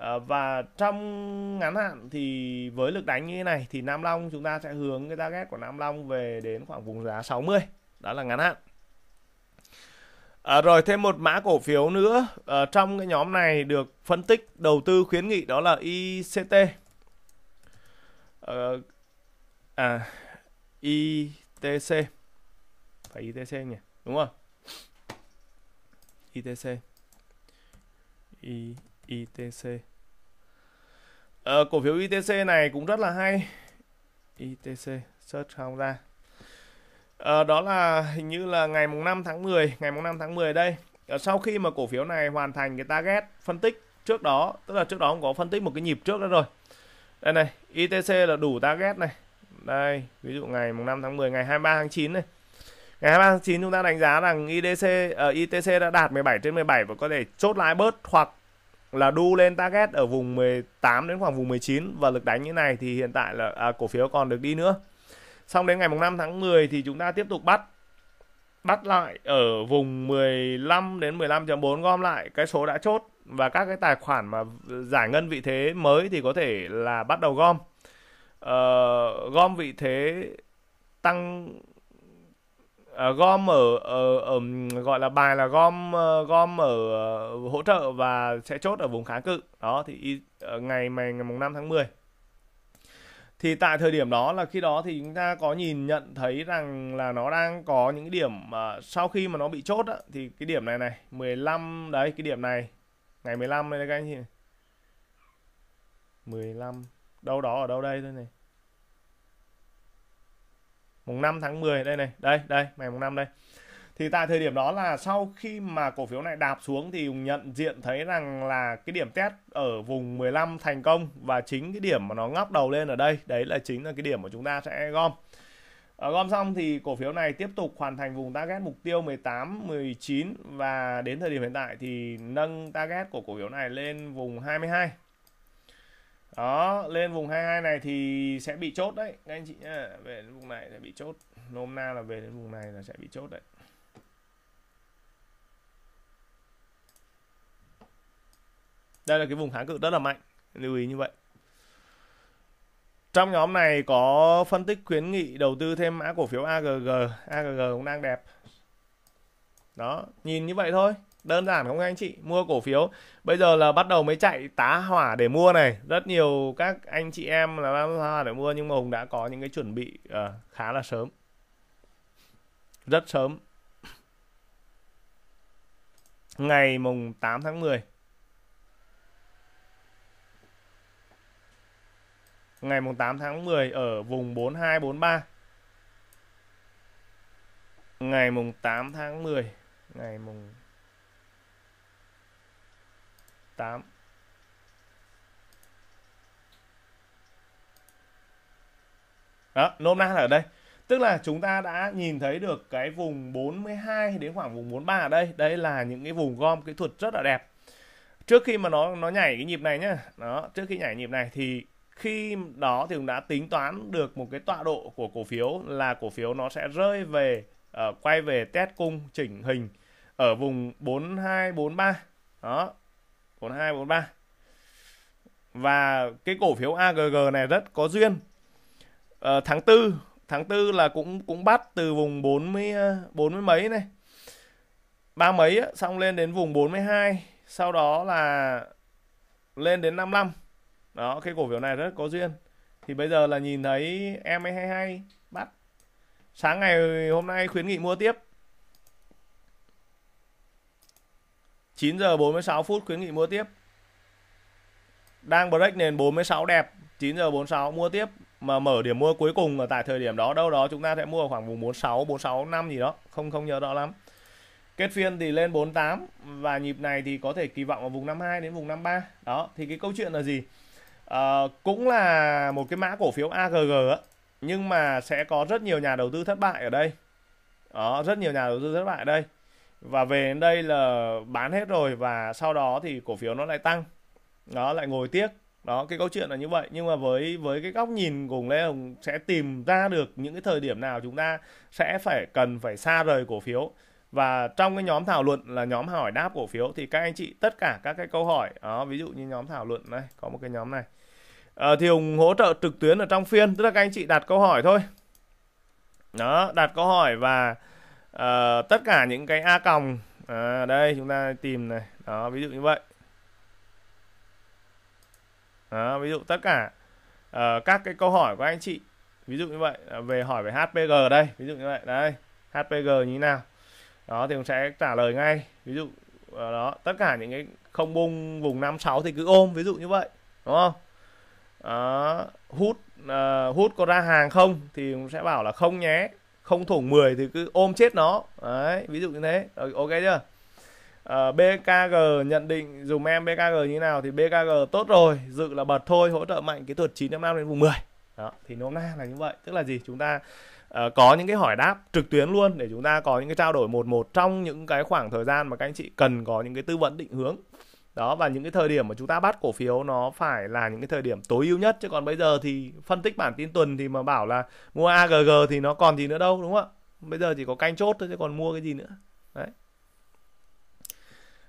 Ờ, và trong ngắn hạn thì với lực đánh như thế này thì Nam Long chúng ta sẽ hướng cái target của Nam Long về đến khoảng vùng giá 60 đó là ngắn hạn à, rồi thêm một mã cổ phiếu nữa à, trong cái nhóm này được phân tích đầu tư khuyến nghị đó là ICT à, à ITC phải ITC nhỉ đúng không ITC I, ITC Ờ, cổ phiếu ITC này cũng rất là hay. ITC search không ra. Ờ, đó là hình như là ngày mùng 5 tháng 10, ngày mùng 5 tháng 10 đây. Ờ, sau khi mà cổ phiếu này hoàn thành cái target phân tích trước đó, tức là trước đó cũng có phân tích một cái nhịp trước đó rồi. Đây này, ITC là đủ target này. Đây, ví dụ ngày mùng 5 tháng 10, ngày 23 tháng 9 này. Ngày 23 tháng 9 chúng ta đánh giá rằng IDC uh, ITC đã đạt 17 trên 17 và có thể chốt lãi bớt hoặc là đu lên target ở vùng 18 đến khoảng vùng 19 và lực đánh như này thì hiện tại là à, cổ phiếu còn được đi nữa. Xong đến ngày mùng 5 tháng 10 thì chúng ta tiếp tục bắt bắt lại ở vùng 15 đến 15.4 gom lại cái số đã chốt và các cái tài khoản mà giải ngân vị thế mới thì có thể là bắt đầu gom. Uh, gom vị thế tăng Ờ, gom ở, ờ, ở ở gọi là bài là gom ờ, gom ở hỗ trợ và sẽ chốt ở vùng kháng cự đó thì uh, ngày mày ngày mùng 5 tháng 10 thì tại thời điểm đó là khi đó thì chúng ta có nhìn nhận thấy rằng là nó đang có những điểm uh, sau khi mà nó bị chốt á, thì cái điểm này này 15 đấy cái điểm này ngày 15 đây các anh chị 15 đâu đó ở đâu đây thôi này mùng 5 tháng 10 đây này đây đây ngày mùng 5 đây thì tại thời điểm đó là sau khi mà cổ phiếu này đạp xuống thì Hùng nhận diện thấy rằng là cái điểm test ở vùng 15 thành công và chính cái điểm mà nó ngóc đầu lên ở đây đấy là chính là cái điểm mà chúng ta sẽ gom ở à, gom xong thì cổ phiếu này tiếp tục hoàn thành vùng target mục tiêu 18, 19 và đến thời điểm hiện tại thì nâng target của cổ phiếu này lên vùng 22 đó lên vùng 22 này thì sẽ bị chốt đấy các anh chị nhá về đến vùng này sẽ bị chốt nôm na là về đến vùng này là sẽ bị chốt đấy đây là cái vùng kháng cự rất là mạnh lưu ý như vậy trong nhóm này có phân tích khuyến nghị đầu tư thêm mã cổ phiếu AGG AGG cũng đang đẹp đó nhìn như vậy thôi đơn giản không các anh chị mua cổ phiếu bây giờ là bắt đầu mới chạy tá hỏa để mua này rất nhiều các anh chị em là tá hỏa để mua nhưng mà hùng đã có những cái chuẩn bị uh, khá là sớm rất sớm ngày mùng 8 tháng 10 ngày mùng 8 tháng 10 ở vùng 4243 ngày mùng 8 tháng 10 ngày mùng 8 đó nôm na là ở đây tức là chúng ta đã nhìn thấy được cái vùng 42 đến khoảng vùng 43 ở đây đây là những cái vùng gom kỹ thuật rất là đẹp trước khi mà nó nó nhảy cái nhịp này nhá đó trước khi nhảy nhịp này thì khi đó thì cũng đã tính toán được một cái tọa độ của cổ phiếu là cổ phiếu nó sẽ rơi về uh, quay về test cung chỉnh hình ở vùng 4243 đó 42 43 và cái cổ phiếu AGG này rất có duyên à, tháng tư tháng tư là cũng cũng bắt từ vùng 40 40 ờ, mấy này ba mấy ấy, xong lên đến vùng 42 sau đó là lên đến 55 đó cái cổ phiếu này rất có duyên thì bây giờ là nhìn thấy em 22 bắt sáng ngày hôm nay khuyến nghị mua tiếp 9 giờ 46 phút khuyến nghị mua tiếp. Đang break nền 46 đẹp, 9 giờ 46 mua tiếp mà mở điểm mua cuối cùng ở tại thời điểm đó đâu đó chúng ta sẽ mua ở khoảng vùng 46, 46 5 gì đó, không không nhớ rõ lắm. Kết phiên thì lên 48 và nhịp này thì có thể kỳ vọng ở vùng 52 đến vùng 53. Đó, thì cái câu chuyện là gì? À, cũng là một cái mã cổ phiếu AGG á, nhưng mà sẽ có rất nhiều nhà đầu tư thất bại ở đây. Đó, rất nhiều nhà đầu tư thất bại ở đây và về đến đây là bán hết rồi và sau đó thì cổ phiếu nó lại tăng nó lại ngồi tiếc đó cái câu chuyện là như vậy nhưng mà với với cái góc nhìn cùng lê hồng sẽ tìm ra được những cái thời điểm nào chúng ta sẽ phải cần phải xa rời cổ phiếu và trong cái nhóm thảo luận là nhóm hỏi đáp cổ phiếu thì các anh chị tất cả các cái câu hỏi đó ví dụ như nhóm thảo luận này có một cái nhóm này à, thì hùng hỗ trợ trực tuyến ở trong phiên tức là các anh chị đặt câu hỏi thôi đó đặt câu hỏi và à, tất cả những cái a còng à, đây chúng ta tìm này đó ví dụ như vậy đó, ví dụ tất cả uh, các cái câu hỏi của anh chị ví dụ như vậy à, về hỏi về HPG đây ví dụ như vậy đây HPG như thế nào đó thì cũng sẽ trả lời ngay ví dụ uh, đó tất cả những cái không bung vùng 56 thì cứ ôm ví dụ như vậy đúng không đó, hút uh, hút có ra hàng không thì cũng sẽ bảo là không nhé không thủng 10 thì cứ ôm chết nó đấy ví dụ như thế ờ, ok chưa à, ờ, BKG nhận định dùm em BKG như thế nào thì BKG tốt rồi dự là bật thôi hỗ trợ mạnh kỹ thuật 9.5 đến vùng 10 đó thì nôm na là như vậy tức là gì chúng ta uh, có những cái hỏi đáp trực tuyến luôn để chúng ta có những cái trao đổi một một trong những cái khoảng thời gian mà các anh chị cần có những cái tư vấn định hướng đó và những cái thời điểm mà chúng ta bắt cổ phiếu nó phải là những cái thời điểm tối ưu nhất chứ còn bây giờ thì phân tích bản tin tuần thì mà bảo là mua AGG thì nó còn gì nữa đâu đúng không ạ bây giờ chỉ có canh chốt thôi chứ còn mua cái gì nữa đấy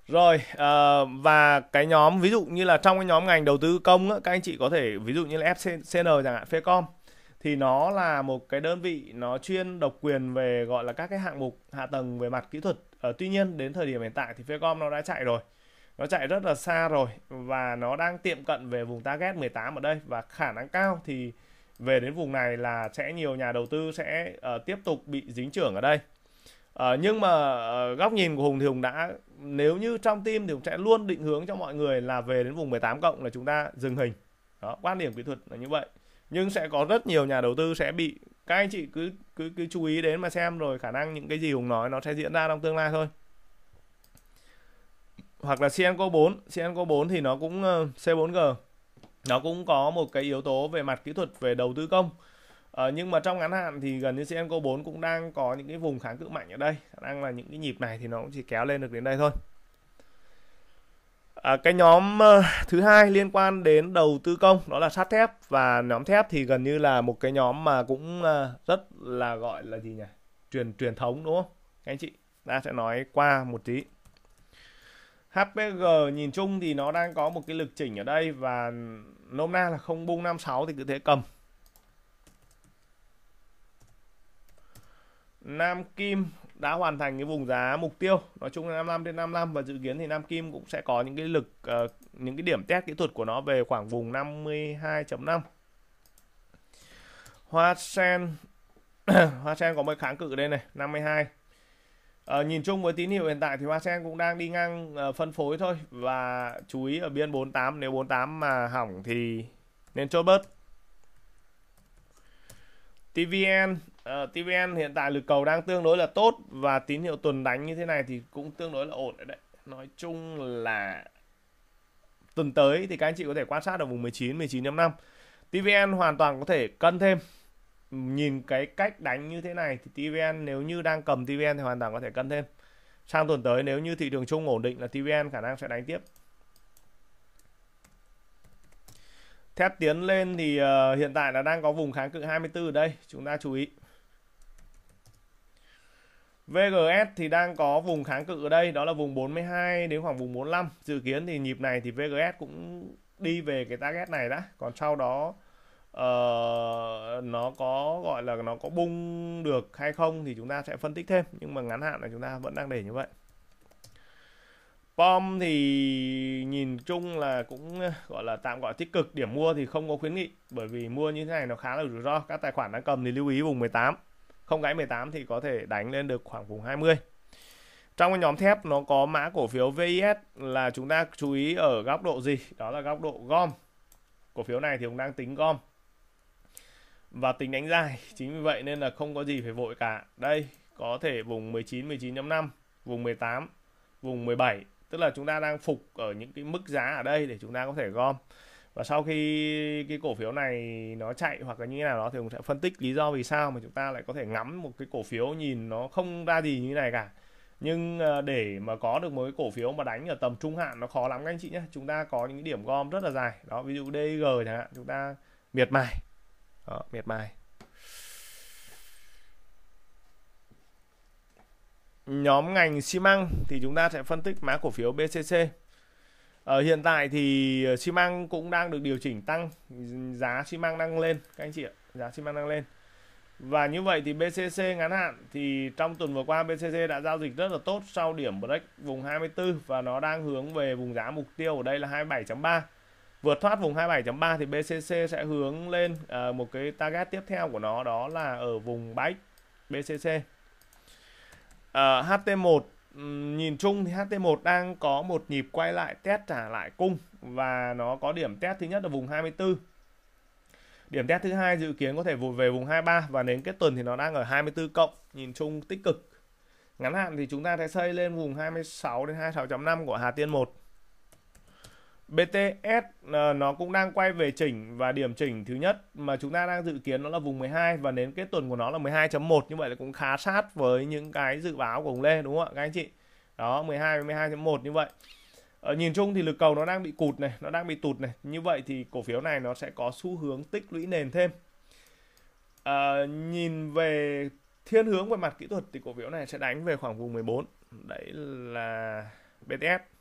rồi uh, và cái nhóm ví dụ như là trong cái nhóm ngành đầu tư công á, các anh chị có thể ví dụ như là FCN chẳng hạn Fecom thì nó là một cái đơn vị nó chuyên độc quyền về gọi là các cái hạng mục hạ tầng về mặt kỹ thuật uh, tuy nhiên đến thời điểm hiện tại thì Fecom nó đã chạy rồi nó chạy rất là xa rồi và nó đang tiệm cận về vùng target 18 ở đây và khả năng cao thì về đến vùng này là sẽ nhiều nhà đầu tư sẽ uh, tiếp tục bị dính trưởng ở đây uh, nhưng mà uh, góc nhìn của Hùng thì Hùng đã nếu như trong tim thì Hùng sẽ luôn định hướng cho mọi người là về đến vùng 18 cộng là chúng ta dừng hình đó quan điểm kỹ thuật là như vậy nhưng sẽ có rất nhiều nhà đầu tư sẽ bị các anh chị cứ cứ cứ chú ý đến mà xem rồi khả năng những cái gì Hùng nói nó sẽ diễn ra trong tương lai thôi hoặc là CNCO 4 CNCO 4 thì nó cũng ờ, C4G nó cũng có một cái yếu tố về mặt kỹ thuật về đầu tư công Ờ, nhưng mà trong ngắn hạn thì gần như CNCO 4 cũng đang có những cái vùng kháng cự mạnh ở đây đang là những cái nhịp này thì nó cũng chỉ kéo lên được đến đây thôi à, cái nhóm ờ, thứ hai liên quan đến đầu tư công đó là sắt thép và nhóm thép thì gần như là một cái nhóm mà cũng rất là gọi là gì nhỉ truyền truyền thống đúng không anh chị ta sẽ nói qua một tí HPG nhìn chung thì nó đang có một cái lực chỉnh ở đây và nôm na là không bung 56 thì cứ thế cầm. Nam Kim đã hoàn thành cái vùng giá mục tiêu nói chung là 55 đến 55 và dự kiến thì Nam Kim cũng sẽ có những cái lực uh, những cái điểm test kỹ thuật của nó về khoảng vùng 52.5 Hoa Sen Hoa Sen có mấy kháng cự đây này 52 À, nhìn chung với tín hiệu hiện tại thì hoa sen cũng đang đi ngang uh, phân phối thôi và chú ý ở biên 48 nếu 48 mà hỏng thì nên chốt bớt. TVN uh, ờ, TVN hiện tại lực cầu đang tương đối là tốt và tín hiệu tuần đánh như thế này thì cũng tương đối là ổn đấy. đấy. Nói chung là tuần tới thì các anh chị có thể quan sát ở vùng 19 19.5. TVN hoàn toàn có thể cân thêm nhìn cái cách đánh như thế này thì TVN nếu như đang cầm TVN thì hoàn toàn có thể cân thêm sang tuần tới nếu như thị trường chung ổn định là TVN khả năng sẽ đánh tiếp thép tiến lên thì uh, hiện tại là đang có vùng kháng cự 24 ở đây chúng ta chú ý VGS thì đang có vùng kháng cự ở đây đó là vùng 42 đến khoảng vùng 45 dự kiến thì nhịp này thì VGS cũng đi về cái target này đã còn sau đó Ờ, nó có gọi là nó có bung được hay không thì chúng ta sẽ phân tích thêm nhưng mà ngắn hạn là chúng ta vẫn đang để như vậy POM thì nhìn chung là cũng gọi là tạm gọi tích cực điểm mua thì không có khuyến nghị bởi vì mua như thế này nó khá là rủi ro các tài khoản đang cầm thì lưu ý vùng 18 không gãy 18 thì có thể đánh lên được khoảng vùng 20 trong cái nhóm thép nó có mã cổ phiếu VIS là chúng ta chú ý ở góc độ gì đó là góc độ gom cổ phiếu này thì cũng đang tính gom và tính đánh dài chính vì vậy nên là không có gì phải vội cả đây có thể vùng 19 19.5 vùng 18 vùng 17 tức là chúng ta đang phục ở những cái mức giá ở đây để chúng ta có thể gom và sau khi cái cổ phiếu này nó chạy hoặc là như thế nào đó thì cũng sẽ phân tích lý do vì sao mà chúng ta lại có thể ngắm một cái cổ phiếu nhìn nó không ra gì như thế này cả nhưng ờ, để mà có được một cái cổ phiếu mà đánh ở tầm trung hạn nó khó lắm các anh chị nhé chúng ta có những điểm gom rất là dài đó ví dụ DG chẳng hạn chúng ta miệt mài đó, miệt mài nhóm ngành xi măng thì chúng ta sẽ phân tích mã cổ phiếu BCC ở ờ, hiện tại thì ờ, xi măng cũng đang được điều chỉnh tăng giá xi măng đang lên các anh chị ạ giá xi măng đang lên và như vậy thì BCC ngắn hạn thì trong tuần vừa qua BCC đã giao dịch rất là tốt sau điểm break vùng 24 và nó đang hướng về vùng giá mục tiêu ở đây là 27.3 vượt thoát vùng 27.3 thì BCC sẽ hướng lên à, một cái target tiếp theo của nó đó là ở vùng bách BCC à, HT1 nhìn chung thì HT1 đang có một nhịp quay lại test trả lại cung và nó có điểm test thứ nhất ở vùng 24 điểm test thứ hai dự kiến có thể vụt về vùng 23 và đến kết tuần thì nó đang ở 24 cộng nhìn chung tích cực ngắn hạn thì chúng ta sẽ xây lên vùng 26 đến 26.5 của Hà Tiên 1 BTS ờ, nó cũng đang quay về chỉnh và điểm chỉnh thứ nhất mà chúng ta đang dự kiến nó là vùng 12 và đến kết tuần của nó là 12.1 như vậy là cũng khá sát với những cái dự báo của ông Lê đúng không ạ các anh chị đó 12 12.1 như vậy ở ờ, nhìn chung thì lực cầu nó đang bị cụt này nó đang bị tụt này như vậy thì cổ phiếu này nó sẽ có xu hướng tích lũy nền thêm à, nhìn về thiên hướng về mặt kỹ thuật thì cổ phiếu này sẽ đánh về khoảng vùng 14 đấy là BTS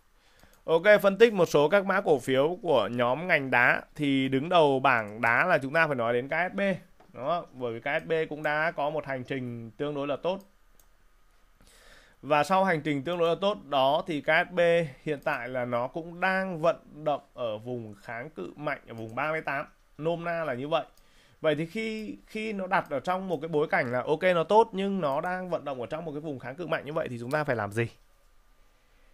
Ok, phân tích một số các mã cổ phiếu của nhóm ngành đá thì đứng đầu bảng đá là chúng ta phải nói đến KSB. Đó, bởi vì KSB cũng đã có một hành trình tương đối là tốt. Và sau hành trình tương đối là tốt đó thì KSB hiện tại là nó cũng đang vận động ở vùng kháng cự mạnh ở vùng 38. Nôm na là như vậy. Vậy thì khi khi nó đặt ở trong một cái bối cảnh là ok nó tốt nhưng nó đang vận động ở trong một cái vùng kháng cự mạnh như vậy thì chúng ta phải làm gì?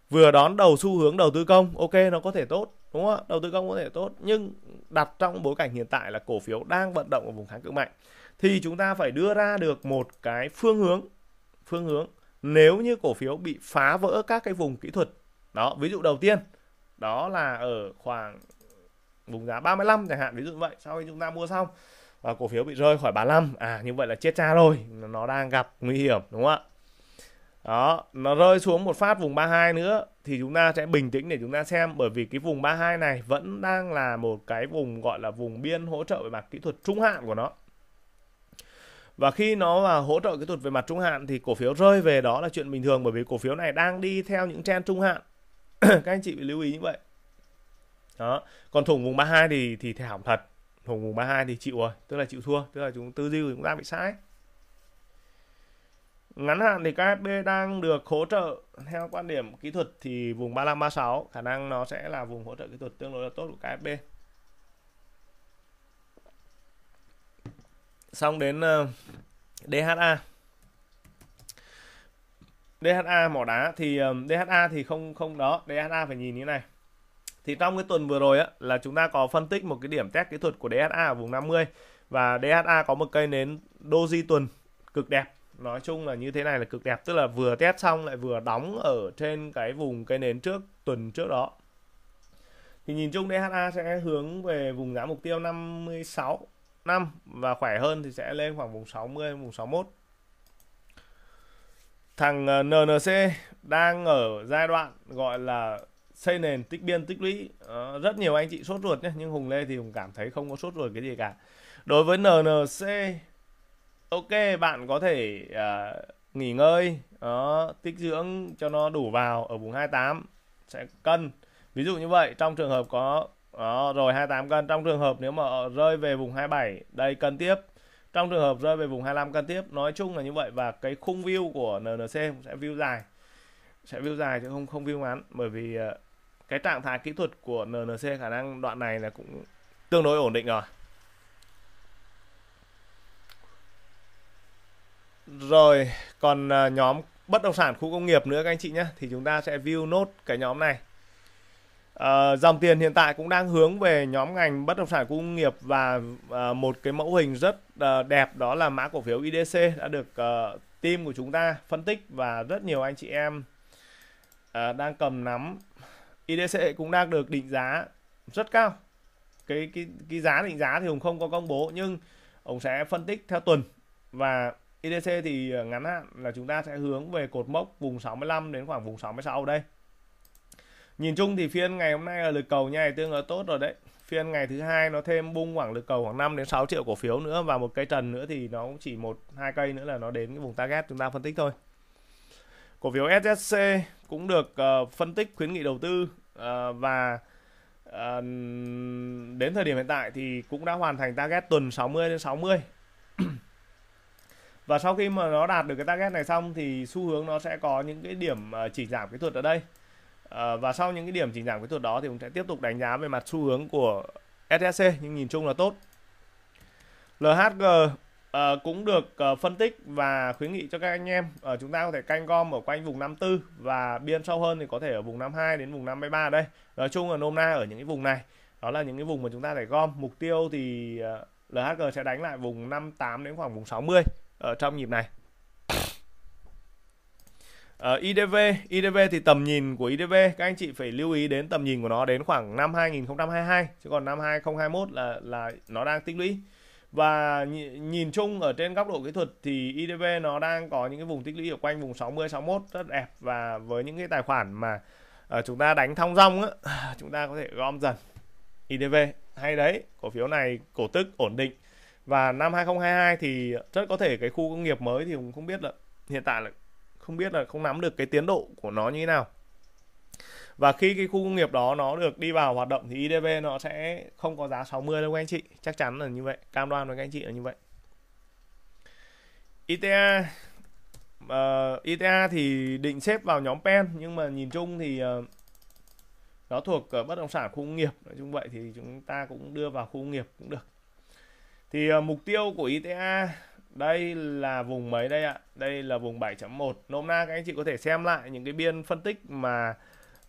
vừa đón đầu xu hướng đầu tư công ok nó có thể tốt đúng không ạ đầu tư công có thể tốt nhưng đặt trong bối cảnh hiện tại là cổ phiếu đang vận động ở vùng kháng cự mạnh thì chúng ta phải đưa ra được một cái phương hướng phương hướng nếu như cổ phiếu bị phá vỡ các cái vùng kỹ thuật đó ví dụ đầu tiên đó là ở khoảng vùng giá 35 chẳng hạn ví dụ vậy sau khi chúng ta mua xong và cổ phiếu bị rơi khỏi 35 à như vậy là chết cha rồi nó đang gặp nguy hiểm đúng không ạ đó nó rơi xuống một phát vùng 32 nữa thì chúng ta sẽ bình tĩnh để chúng ta xem bởi vì cái vùng 32 này vẫn đang là một cái vùng gọi là vùng biên hỗ trợ về mặt kỹ thuật trung hạn của nó và khi nó là hỗ trợ kỹ thuật về mặt trung hạn thì cổ phiếu rơi về đó là chuyện bình thường bởi vì cổ phiếu này đang đi theo những trend trung hạn các anh chị phải lưu ý như vậy đó còn thủng vùng 32 thì thì thảm thật thủng vùng 32 thì chịu rồi tức là chịu thua tức là chúng tư duy của chúng ta bị sai ngắn hạn thì các đang được hỗ trợ theo quan điểm kỹ thuật thì vùng 35 36 khả năng nó sẽ là vùng hỗ trợ kỹ thuật tương đối là tốt của các Xong đến DHA. Ờ, DHA mỏ đá thì DHA ờ, thì không không đó, DHA phải nhìn như này. Thì trong cái tuần vừa rồi á là chúng ta có phân tích một cái điểm test kỹ thuật của DHA ở vùng 50 và DHA có một cây nến doji tuần cực đẹp nói chung là như thế này là cực đẹp tức là vừa test xong lại vừa đóng ở trên cái vùng cây nến trước tuần trước đó thì nhìn chung DHA sẽ hướng về vùng giá mục tiêu 56 năm và khỏe hơn thì sẽ lên khoảng vùng 60 vùng 61 thằng ờ, NNC đang ở giai đoạn gọi là xây nền tích biên tích lũy ờ, rất nhiều anh chị sốt ruột nhé nhưng Hùng Lê thì Hùng cảm thấy không có sốt ruột cái gì cả đối với NNC ok bạn có thể uh, nghỉ ngơi đó, tích dưỡng cho nó đủ vào ở vùng 28 sẽ cân ví dụ như vậy trong trường hợp có đó, rồi 28 cân trong trường hợp nếu mà rơi về vùng 27 đây cân tiếp trong trường hợp rơi về vùng 25 cân tiếp nói chung là như vậy và cái khung view của NNC sẽ view dài sẽ view dài chứ không không view ngắn bởi vì à, cái trạng thái kỹ thuật của NNC khả năng đoạn này là cũng tương đối ổn định rồi Rồi, còn à, nhóm bất động sản khu công nghiệp nữa các anh chị nhé thì chúng ta sẽ view nốt cái nhóm này à, dòng tiền hiện tại cũng đang hướng về nhóm ngành bất động sản khu công nghiệp và à, một cái mẫu hình rất à, đẹp đó là mã cổ phiếu IDC đã được à, team của chúng ta phân tích và rất nhiều anh chị em à, đang cầm nắm IDC cũng đang được định giá rất cao cái cái cái giá định giá thì ông không có công bố nhưng ông sẽ phân tích theo tuần và IDC e thì ờ, ngắn hạn là chúng ta sẽ hướng về cột mốc vùng 65 đến khoảng vùng 66 đây. Nhìn chung thì phiên ngày hôm nay là lực cầu nhảy tương đối tốt rồi đấy. Phiên ngày thứ hai nó thêm bung khoảng lực cầu khoảng 5 đến 6 triệu cổ phiếu nữa và một cây trần nữa thì nó cũng chỉ một hai cây nữa là nó đến cái vùng target chúng ta phân tích thôi. Cổ phiếu SSC cũng được uh, phân tích khuyến nghị đầu tư uh, và uh, đến thời điểm hiện tại thì cũng đã hoàn thành target tuần 60 đến 60 và sau khi mà nó đạt được cái target này xong thì xu hướng nó sẽ có những cái điểm à, chỉ giảm kỹ thuật ở đây à, và sau những cái điểm chỉ giảm kỹ thuật đó thì cũng sẽ tiếp tục đánh giá về mặt xu hướng của SSC nhưng nhìn chung là tốt LHG uh, à, cũng được uh, phân tích và khuyến nghị cho các anh em uh, chúng ta có thể canh gom ở quanh vùng 54 và biên sâu hơn thì có thể ở vùng 52 đến vùng 53 ở đây nói chung là nôm na ở những cái vùng này đó là những cái vùng mà chúng ta để gom mục tiêu thì uh, LHG sẽ đánh lại vùng 58 đến khoảng vùng 60 ở trong nhịp này Uh, ờ, IDV, IDV thì tầm nhìn của IDV các anh chị phải lưu ý đến tầm nhìn của nó đến khoảng năm 2022 chứ còn năm 2021 là là nó đang tích lũy. Và nhìn, nhìn chung ở trên góc độ kỹ thuật thì IDV nó đang có những cái vùng tích lũy ở quanh vùng 60 61 rất đẹp và với những cái tài khoản mà uh, chúng ta đánh thong rong á, chúng ta có thể gom dần IDV hay đấy, cổ phiếu này cổ tức ổn định và năm 2022 thì rất có thể cái khu công nghiệp mới thì cũng không biết là hiện tại là không biết là không nắm được cái tiến độ của nó như thế nào và khi cái khu công nghiệp đó nó được đi vào hoạt động thì IDV nó sẽ không có giá 60 đâu các anh chị chắc chắn là như vậy cam đoan với các anh chị là như vậy ITA uh, ờ, ITA thì định xếp vào nhóm pen nhưng mà nhìn chung thì uh, nó thuộc uh, bất động sản khu công nghiệp nói chung vậy thì chúng ta cũng đưa vào khu công nghiệp cũng được thì uh, mục tiêu của ITA e đây là vùng mấy đây ạ đây là vùng 7.1 nôm na các anh chị có thể xem lại những cái biên phân tích mà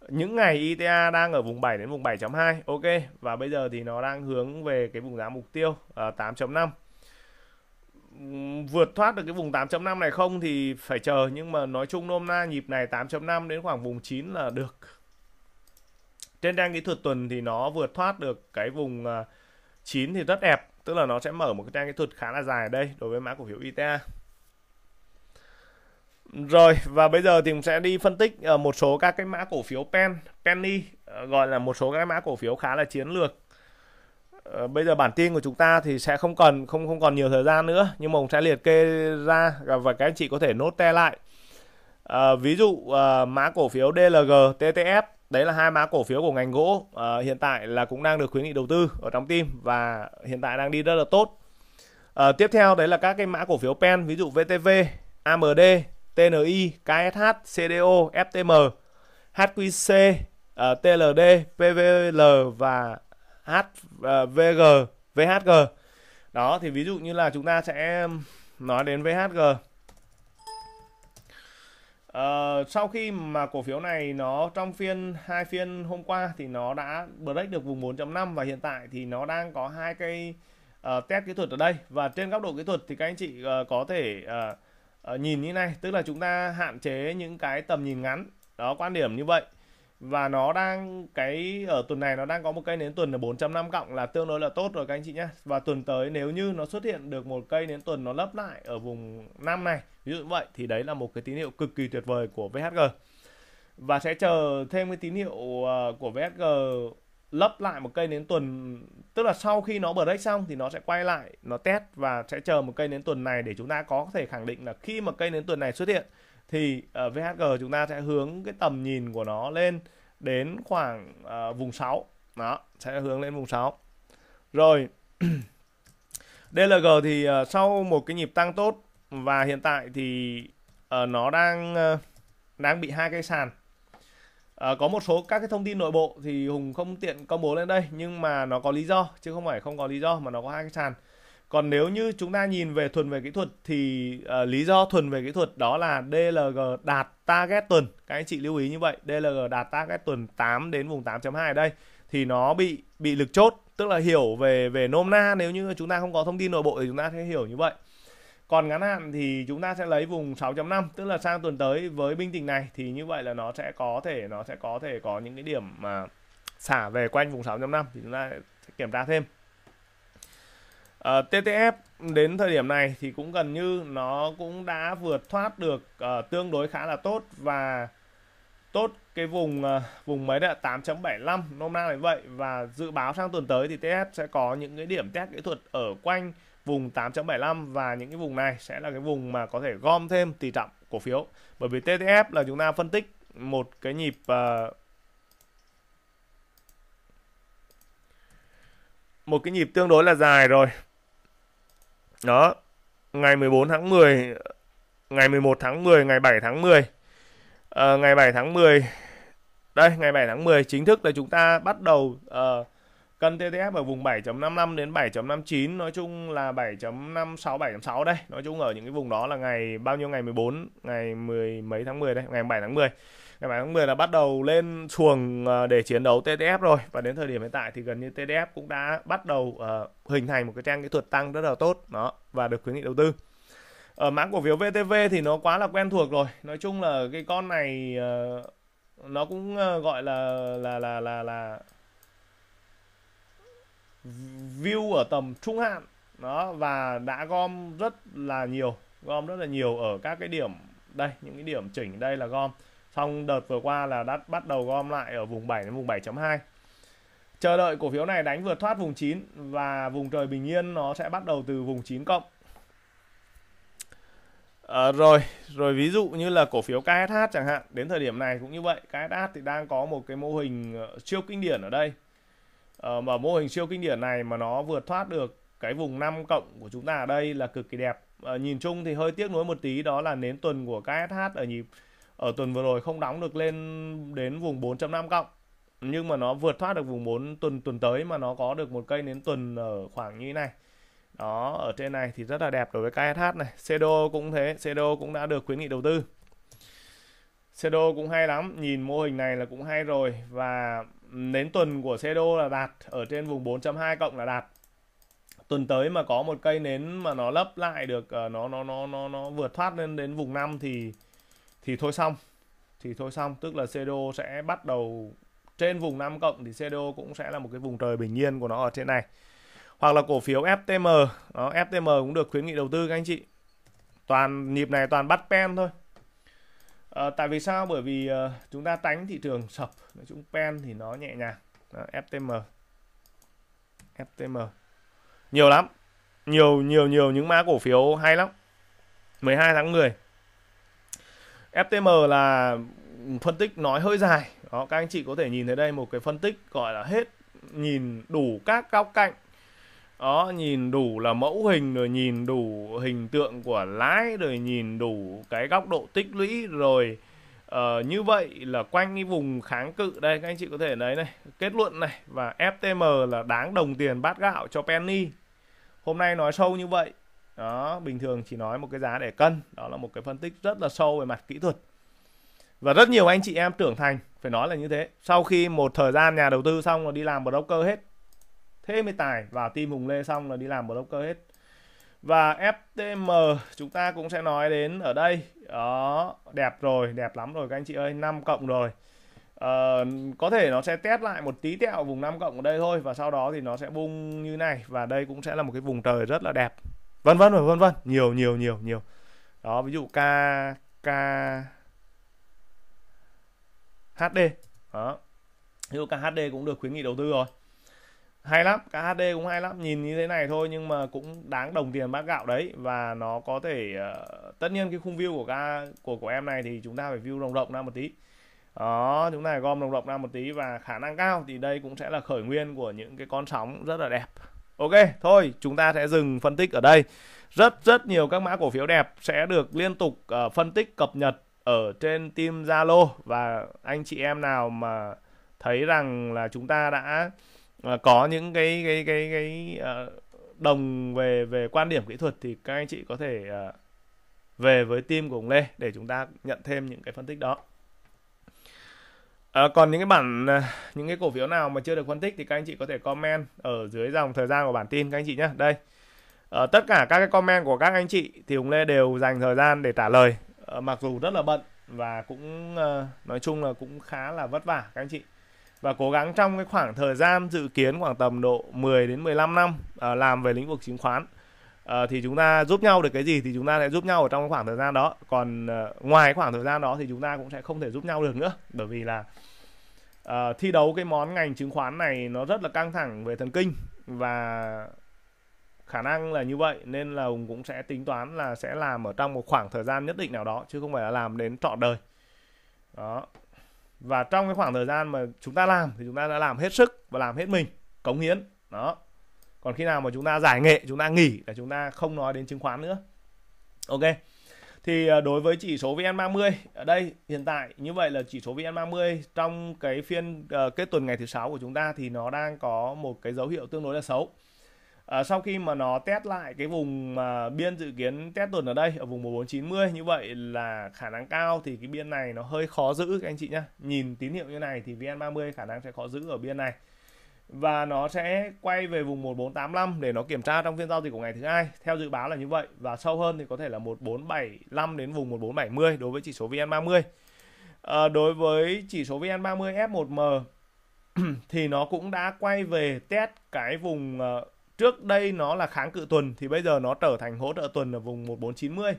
những ngày ITA e đang ở vùng 7 đến vùng 7.2 ok và bây giờ thì nó đang hướng về cái vùng giá mục tiêu uh, ờ, 8.5 vượt thoát được cái vùng 8.5 này không thì phải chờ nhưng mà nói chung nôm na nhịp này 8.5 đến khoảng vùng 9 là được trên trang kỹ thuật tuần thì nó vượt thoát được cái vùng 9 ờ, thì rất đẹp tức là nó sẽ mở một cái trang kỹ thuật khá là dài ở đây đối với mã cổ phiếu ITA rồi và bây giờ thì mình sẽ đi phân tích ờ, một số các cái mã cổ phiếu pen penny ờ, gọi là một số các mã cổ phiếu khá là chiến lược ờ, bây giờ bản tin của chúng ta thì sẽ không cần không không còn nhiều thời gian nữa nhưng mà mình sẽ liệt kê ra và các anh chị có thể nốt te lại à, ví dụ à, mã cổ phiếu DLG TTF đấy là hai mã cổ phiếu của ngành gỗ à, hiện tại là cũng đang được khuyến nghị đầu tư ở trong team và hiện tại đang đi rất là tốt à, tiếp theo đấy là các cái mã cổ phiếu pen ví dụ VTV AMD TNI KSH CDO FTM HQC uh, à, TLD PVL và HVG à, VHG đó thì ví dụ như là chúng ta sẽ nói đến VHG Ờ, sau khi mà cổ phiếu này nó trong phiên hai phiên hôm qua thì nó đã break được vùng 4.5 và hiện tại thì nó đang có hai cây uh, ờ, test kỹ thuật ở đây và trên góc độ kỹ thuật thì các anh chị uh, có thể uh, uh, nhìn như này tức là chúng ta hạn chế những cái tầm nhìn ngắn đó quan điểm như vậy và nó đang cái ở tuần này nó đang có một cây nến tuần là 4.5 cộng là tương đối là tốt rồi các anh chị nhé và tuần tới nếu như nó xuất hiện được một cây nến tuần nó lấp lại ở vùng 5 này ví dụ như vậy thì đấy là một cái tín hiệu cực kỳ tuyệt vời của VHG và sẽ chờ thêm cái tín hiệu à, của VHG lấp lại một cây nến tuần tức là sau khi nó break xong thì nó sẽ quay lại nó test và sẽ chờ một cây nến tuần này để chúng ta có thể khẳng định là khi mà cây nến tuần này xuất hiện thì ở ờ, VHG chúng ta sẽ hướng cái tầm nhìn của nó lên đến khoảng uh, vùng 6 đó sẽ hướng lên vùng 6 rồi DLG thì uh, sau một cái nhịp tăng tốt và hiện tại thì uh, nó đang uh, đang bị hai cây sàn À, có một số các cái thông tin nội bộ thì Hùng không tiện công bố lên đây nhưng mà nó có lý do chứ không phải không có lý do mà nó có hai cái sàn còn nếu như chúng ta nhìn về thuần về kỹ thuật thì uh, lý do thuần về kỹ thuật đó là DLG đạt target tuần các anh chị lưu ý như vậy DLG đạt target tuần 8 đến vùng 8.2 đây thì nó bị bị lực chốt tức là hiểu về về nôm na nếu như chúng ta không có thông tin nội bộ thì chúng ta sẽ hiểu như vậy còn ngắn hạn thì chúng ta sẽ lấy vùng 6.5 tức là sang tuần tới với binh tình này thì như vậy là nó sẽ có thể nó sẽ có thể có những cái điểm mà xả về quanh vùng 6.5 thì chúng ta sẽ kiểm tra thêm Ờ, TTF đến thời điểm này thì cũng gần như nó cũng đã vượt thoát được uh, tương đối khá là tốt và tốt cái vùng uh, vùng mấy là 8.75 nôm na là vậy và dự báo sang tuần tới thì TTF sẽ có những cái điểm test kỹ thuật ở quanh vùng 8.75 và những cái vùng này sẽ là cái vùng mà có thể gom thêm tỷ trọng cổ phiếu bởi vì TTF là chúng ta phân tích một cái nhịp uh, một cái nhịp tương đối là dài rồi đó, ngày 14 tháng 10, ngày 11 tháng 10, ngày 7 tháng 10. À, ờ, ngày 7 tháng 10. Đây, ngày 7 tháng 10 chính thức là chúng ta bắt đầu uh, cân TTF ở vùng 7.55 đến 7.59, nói chung là 7.56 7.6 đây. Nói chung ở những cái vùng đó là ngày bao nhiêu ngày 14, ngày 10 mấy tháng 10 đây, ngày 7 tháng 10 ngày 7 tháng 10 là bắt đầu lên xuồng ờ, để chiến đấu TTF rồi và đến thời điểm hiện tại thì gần như TTF cũng đã bắt đầu uh, hình thành một cái trang kỹ thuật tăng rất là tốt đó và được khuyến nghị đầu tư ở ờ, mã cổ phiếu VTV thì nó quá là quen thuộc rồi nói chung là cái con này uh, nó cũng uh, gọi là là là là là view ở tầm trung hạn đó và đã gom rất là nhiều gom rất là nhiều ở các cái điểm đây những cái điểm chỉnh đây là gom Xong đợt vừa qua là đã bắt đầu gom lại ở vùng 7 đến vùng 7.2. Chờ đợi cổ phiếu này đánh vượt thoát vùng 9 và vùng trời bình yên nó sẽ bắt đầu từ vùng 9 cộng. À, rồi, rồi ví dụ như là cổ phiếu KSH chẳng hạn, đến thời điểm này cũng như vậy, KSH thì đang có một cái mô hình ờ, siêu kinh điển ở đây. À, mà mô hình siêu kinh điển này mà nó vượt thoát được cái vùng 5 cộng của chúng ta ở đây là cực kỳ đẹp. À, nhìn chung thì hơi tiếc nuối một tí đó là nến tuần của KSH ở nhịp ở tuần vừa rồi không đóng được lên đến vùng 4.5 cộng nhưng mà nó vượt thoát được vùng 4 tuần tuần tới mà nó có được một cây nến tuần ở khoảng như thế này đó ở trên này thì rất là đẹp đối với KSH này CDO cũng thế CDO cũng đã được khuyến nghị đầu tư CDO cũng hay lắm nhìn mô hình này là cũng hay rồi và đến tuần của CDO là đạt ở trên vùng 4.2 cộng là đạt tuần tới mà có một cây nến mà nó lấp lại được ờ, nó nó nó nó nó vượt thoát lên đến vùng 5 thì thì thôi xong thì thôi xong tức là CDO sẽ bắt đầu trên vùng 5 cộng thì CDO cũng sẽ là một cái vùng trời bình yên của nó ở trên này hoặc là cổ phiếu FTM đó, FTM cũng được khuyến nghị đầu tư các anh chị toàn nhịp này toàn bắt pen thôi à, tại vì sao bởi vì uh, chúng ta tánh thị trường sập chúng pen thì nó nhẹ nhàng đó, FTM FTM nhiều lắm nhiều nhiều nhiều những mã cổ phiếu hay lắm 12 tháng 10 FTM là phân tích nói hơi dài đó các anh chị có thể nhìn thấy đây một cái phân tích gọi là hết nhìn đủ các góc cạnh đó nhìn đủ là mẫu hình rồi nhìn đủ hình tượng của lái rồi nhìn đủ cái góc độ tích lũy rồi uh, như vậy là quanh cái vùng kháng cự đây các anh chị có thể đấy này kết luận này và FTM là đáng đồng tiền bát gạo cho penny hôm nay nói sâu như vậy đó bình thường chỉ nói một cái giá để cân đó là một cái phân tích rất là sâu về mặt kỹ thuật và rất nhiều anh chị em trưởng thành phải nói là như thế sau khi một thời gian nhà đầu tư xong là đi làm cơ hết thế mới tài vào team hùng lê xong là đi làm cơ hết và FTM chúng ta cũng sẽ nói đến ở đây đó đẹp rồi đẹp lắm rồi các anh chị ơi 5 cộng rồi ờ, có thể nó sẽ test lại một tí tẹo vùng 5 cộng ở đây thôi và sau đó thì nó sẽ bung như này và đây cũng sẽ là một cái vùng trời rất là đẹp vân vân vân vân nhiều nhiều nhiều nhiều đó ví dụ k k hd đó ví dụ khd cũng được khuyến nghị đầu tư rồi hay lắm K khd cũng hay lắm nhìn như thế này thôi nhưng mà cũng đáng đồng tiền bát gạo đấy và nó có thể uh, tất nhiên cái khung view của ca của của em này thì chúng ta phải view rộng rộng ra một tí đó chúng ta gom rộng rộng ra một tí và khả năng cao thì đây cũng sẽ là khởi nguyên của những cái con sóng rất là đẹp Ok, thôi chúng ta sẽ dừng phân tích ở đây. Rất rất nhiều các mã cổ phiếu đẹp sẽ được liên tục uh, phân tích cập nhật ở trên team Zalo và anh chị em nào mà thấy rằng là chúng ta đã uh, có những cái cái cái cái uh, đồng về về quan điểm kỹ thuật thì các anh chị có thể uh, về với team của ông Lê để chúng ta nhận thêm những cái phân tích đó. À, còn những cái bản ờ, những cái cổ phiếu nào mà chưa được phân tích thì các anh chị có thể comment ở dưới dòng thời gian của bản tin các anh chị nhé. Đây. À, tất cả các cái comment của các anh chị thì Hùng Lê đều dành thời gian để trả lời à, mặc dù rất là bận và cũng à, nói chung là cũng khá là vất vả các anh chị. Và cố gắng trong cái khoảng thời gian dự kiến khoảng tầm độ 10 đến 15 năm à, làm về lĩnh vực chứng khoán uh, thì chúng ta giúp nhau được cái gì thì chúng ta sẽ giúp nhau ở trong khoảng thời gian đó còn uh, ngoài khoảng thời gian đó thì chúng ta cũng sẽ không thể giúp nhau được nữa bởi vì là uh, thi đấu cái món ngành chứng khoán này nó rất là căng thẳng về thần kinh và khả năng là như vậy nên là hùng cũng sẽ tính toán là sẽ làm ở trong một khoảng thời gian nhất định nào đó chứ không phải là làm đến trọn đời đó và trong cái khoảng thời gian mà chúng ta làm thì chúng ta đã làm hết sức và làm hết mình cống hiến đó còn khi nào mà chúng ta giải nghệ chúng ta nghỉ là chúng ta không nói đến chứng khoán nữa ok thì à, đối với chỉ số VN30 ở đây hiện tại như vậy là chỉ số VN30 trong cái phiên uh, kết tuần ngày thứ sáu của chúng ta thì nó đang có một cái dấu hiệu tương đối là xấu. À, sau khi mà nó test lại cái vùng mà biên dự kiến test tuần ở đây ở vùng 1490 như vậy là khả năng cao thì cái biên này nó hơi khó giữ các anh chị nhá. Nhìn tín hiệu như này thì VN30 khả năng sẽ khó giữ ở biên này và nó sẽ quay về vùng 1485 để nó kiểm tra trong phiên giao dịch của ngày thứ hai theo dự báo là như vậy và sâu hơn thì có thể là 1475 đến vùng 1470 đối với chỉ số VN30 à, ờ, đối với chỉ số VN30 F1M thì nó cũng đã quay về test cái vùng uh, trước đây nó là kháng cự tuần thì bây giờ nó trở thành hỗ trợ tuần ở vùng 1490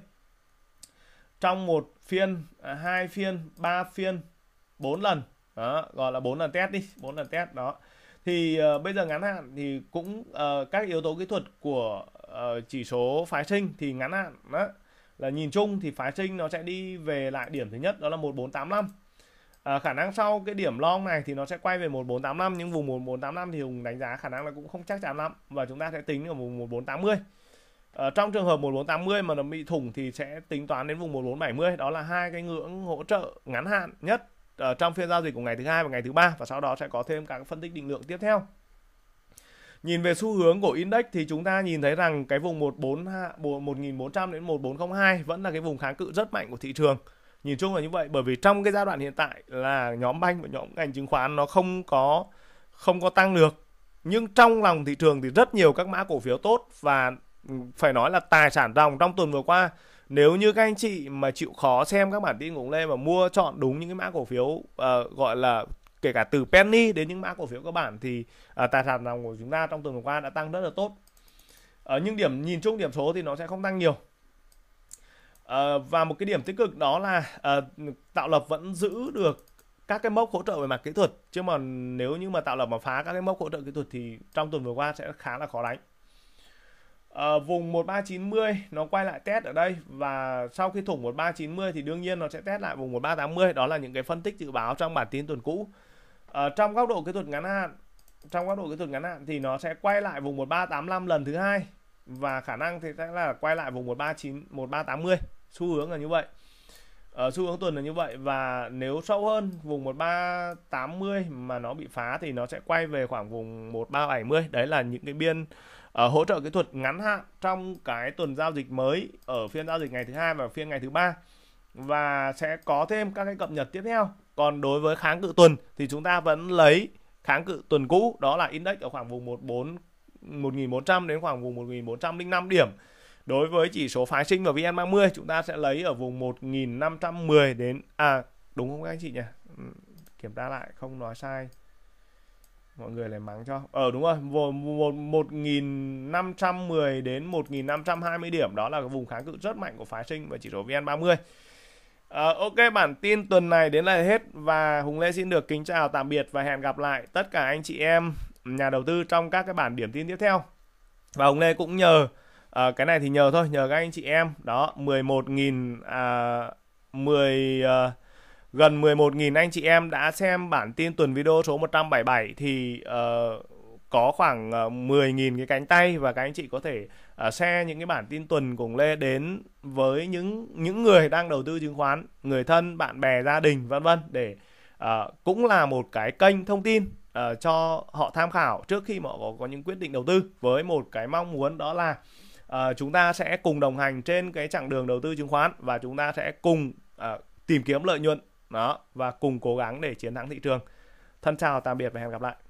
trong một phiên à, hai phiên ba phiên bốn lần đó, gọi là bốn lần test đi bốn lần test đó thì uh, bây giờ ngắn hạn thì cũng uh, các yếu tố kỹ thuật của uh, chỉ số phái sinh thì ngắn hạn đó là nhìn chung thì phái sinh nó sẽ đi về lại điểm thứ nhất đó là 1485 à, khả năng sau cái điểm long này thì nó sẽ quay về 1485 nhưng vùng 1485 thì Hùng đánh giá khả năng là cũng không chắc chắn lắm và chúng ta sẽ tính ở vùng 1480 à, trong trường hợp 1480 mà nó bị thủng thì sẽ tính toán đến vùng 1470 đó là hai cái ngưỡng hỗ trợ ngắn hạn nhất Ờ, trong phiên giao dịch của ngày thứ hai và ngày thứ ba và sau đó sẽ có thêm các phân tích định lượng tiếp theo Nhìn về xu hướng của index thì chúng ta nhìn thấy rằng cái vùng 14 1400 đến 1402 vẫn là cái vùng kháng cự rất mạnh của thị trường. Nhìn chung là như vậy bởi vì trong cái giai đoạn hiện tại là nhóm banh và nhóm ngành chứng khoán nó không có không có tăng được. Nhưng trong lòng thị trường thì rất nhiều các mã cổ phiếu tốt và ừ, phải nói là tài sản dòng trong tuần vừa qua nếu như các anh chị mà chịu khó xem các bản tin của ông Lê mà mua chọn đúng những cái mã cổ phiếu uh, gọi là kể cả từ penny đến những mã cổ phiếu cơ bản thì uh, tài sản dòng của chúng ta trong tuần vừa qua đã tăng rất là tốt ở ờ, uh, nhưng điểm nhìn chung điểm số thì nó sẽ không tăng nhiều uh, và một cái điểm tích cực đó là uh, tạo lập vẫn giữ được các cái mốc hỗ trợ về mặt kỹ thuật chứ mà nếu như mà tạo lập mà phá các cái mốc hỗ trợ kỹ thuật thì trong tuần vừa qua sẽ khá là khó đánh à, vùng 1390 nó quay lại test ở đây và sau khi thủng 1390 thì đương nhiên nó sẽ test lại vùng 1380 đó là những cái phân tích dự báo trong bản tin tuần cũ à, trong góc độ kỹ thuật ngắn hạn trong góc độ kỹ thuật ngắn hạn thì nó sẽ quay lại vùng 1385 lần thứ hai và khả năng thì sẽ là quay lại vùng 139 1380 xu hướng là như vậy ở ờ, xu hướng tuần là như vậy và nếu sâu hơn vùng 1380 mà nó bị phá thì nó sẽ quay về khoảng vùng 1370 đấy là những cái biên uh, hỗ trợ kỹ thuật ngắn hạn trong cái tuần giao dịch mới ở phiên giao dịch ngày thứ hai và phiên ngày thứ ba và sẽ có thêm các cái cập nhật tiếp theo còn đối với kháng cự tuần thì chúng ta vẫn lấy kháng cự tuần cũ đó là index ở khoảng vùng 14 1100 đến khoảng vùng 1405 điểm đối với chỉ số phái sinh và VN30 chúng ta sẽ lấy ở vùng 1510 đến à đúng không các anh chị nhỉ ừ, kiểm tra lại không nói sai mọi người lại mắng cho ờ đúng rồi một một một nghìn năm trăm mười đến một nghìn năm trăm hai mươi điểm đó là vùng kháng cự rất mạnh của phái sinh và chỉ số vn 30 ờ, ok bản tin tuần này đến đây hết và hùng lê xin được kính chào tạm biệt và hẹn gặp lại tất cả anh chị em nhà đầu tư trong các cái bản điểm tin tiếp theo và hùng lê cũng nhờ uh, cái này thì nhờ thôi nhờ các anh chị em đó mười một nghìn à, mười ờ, gần 11.000 anh chị em đã xem bản tin tuần video số 177 thì uh, có khoảng 10.000 ờ, cái cánh tay và các anh chị có thể uh, share những cái bản tin tuần cùng Lê đến với những những người đang đầu tư chứng khoán, người thân, bạn bè, gia đình vân vân để uh, cũng là một cái kênh thông tin uh, cho họ tham khảo trước khi mà họ có, có những quyết định đầu tư với một cái mong muốn đó là uh, chúng ta sẽ cùng đồng hành trên cái chặng đường đầu tư chứng khoán và chúng ta sẽ cùng uh, tìm kiếm lợi nhuận đó và cùng cố gắng để chiến thắng thị trường thân chào tạm biệt và hẹn gặp lại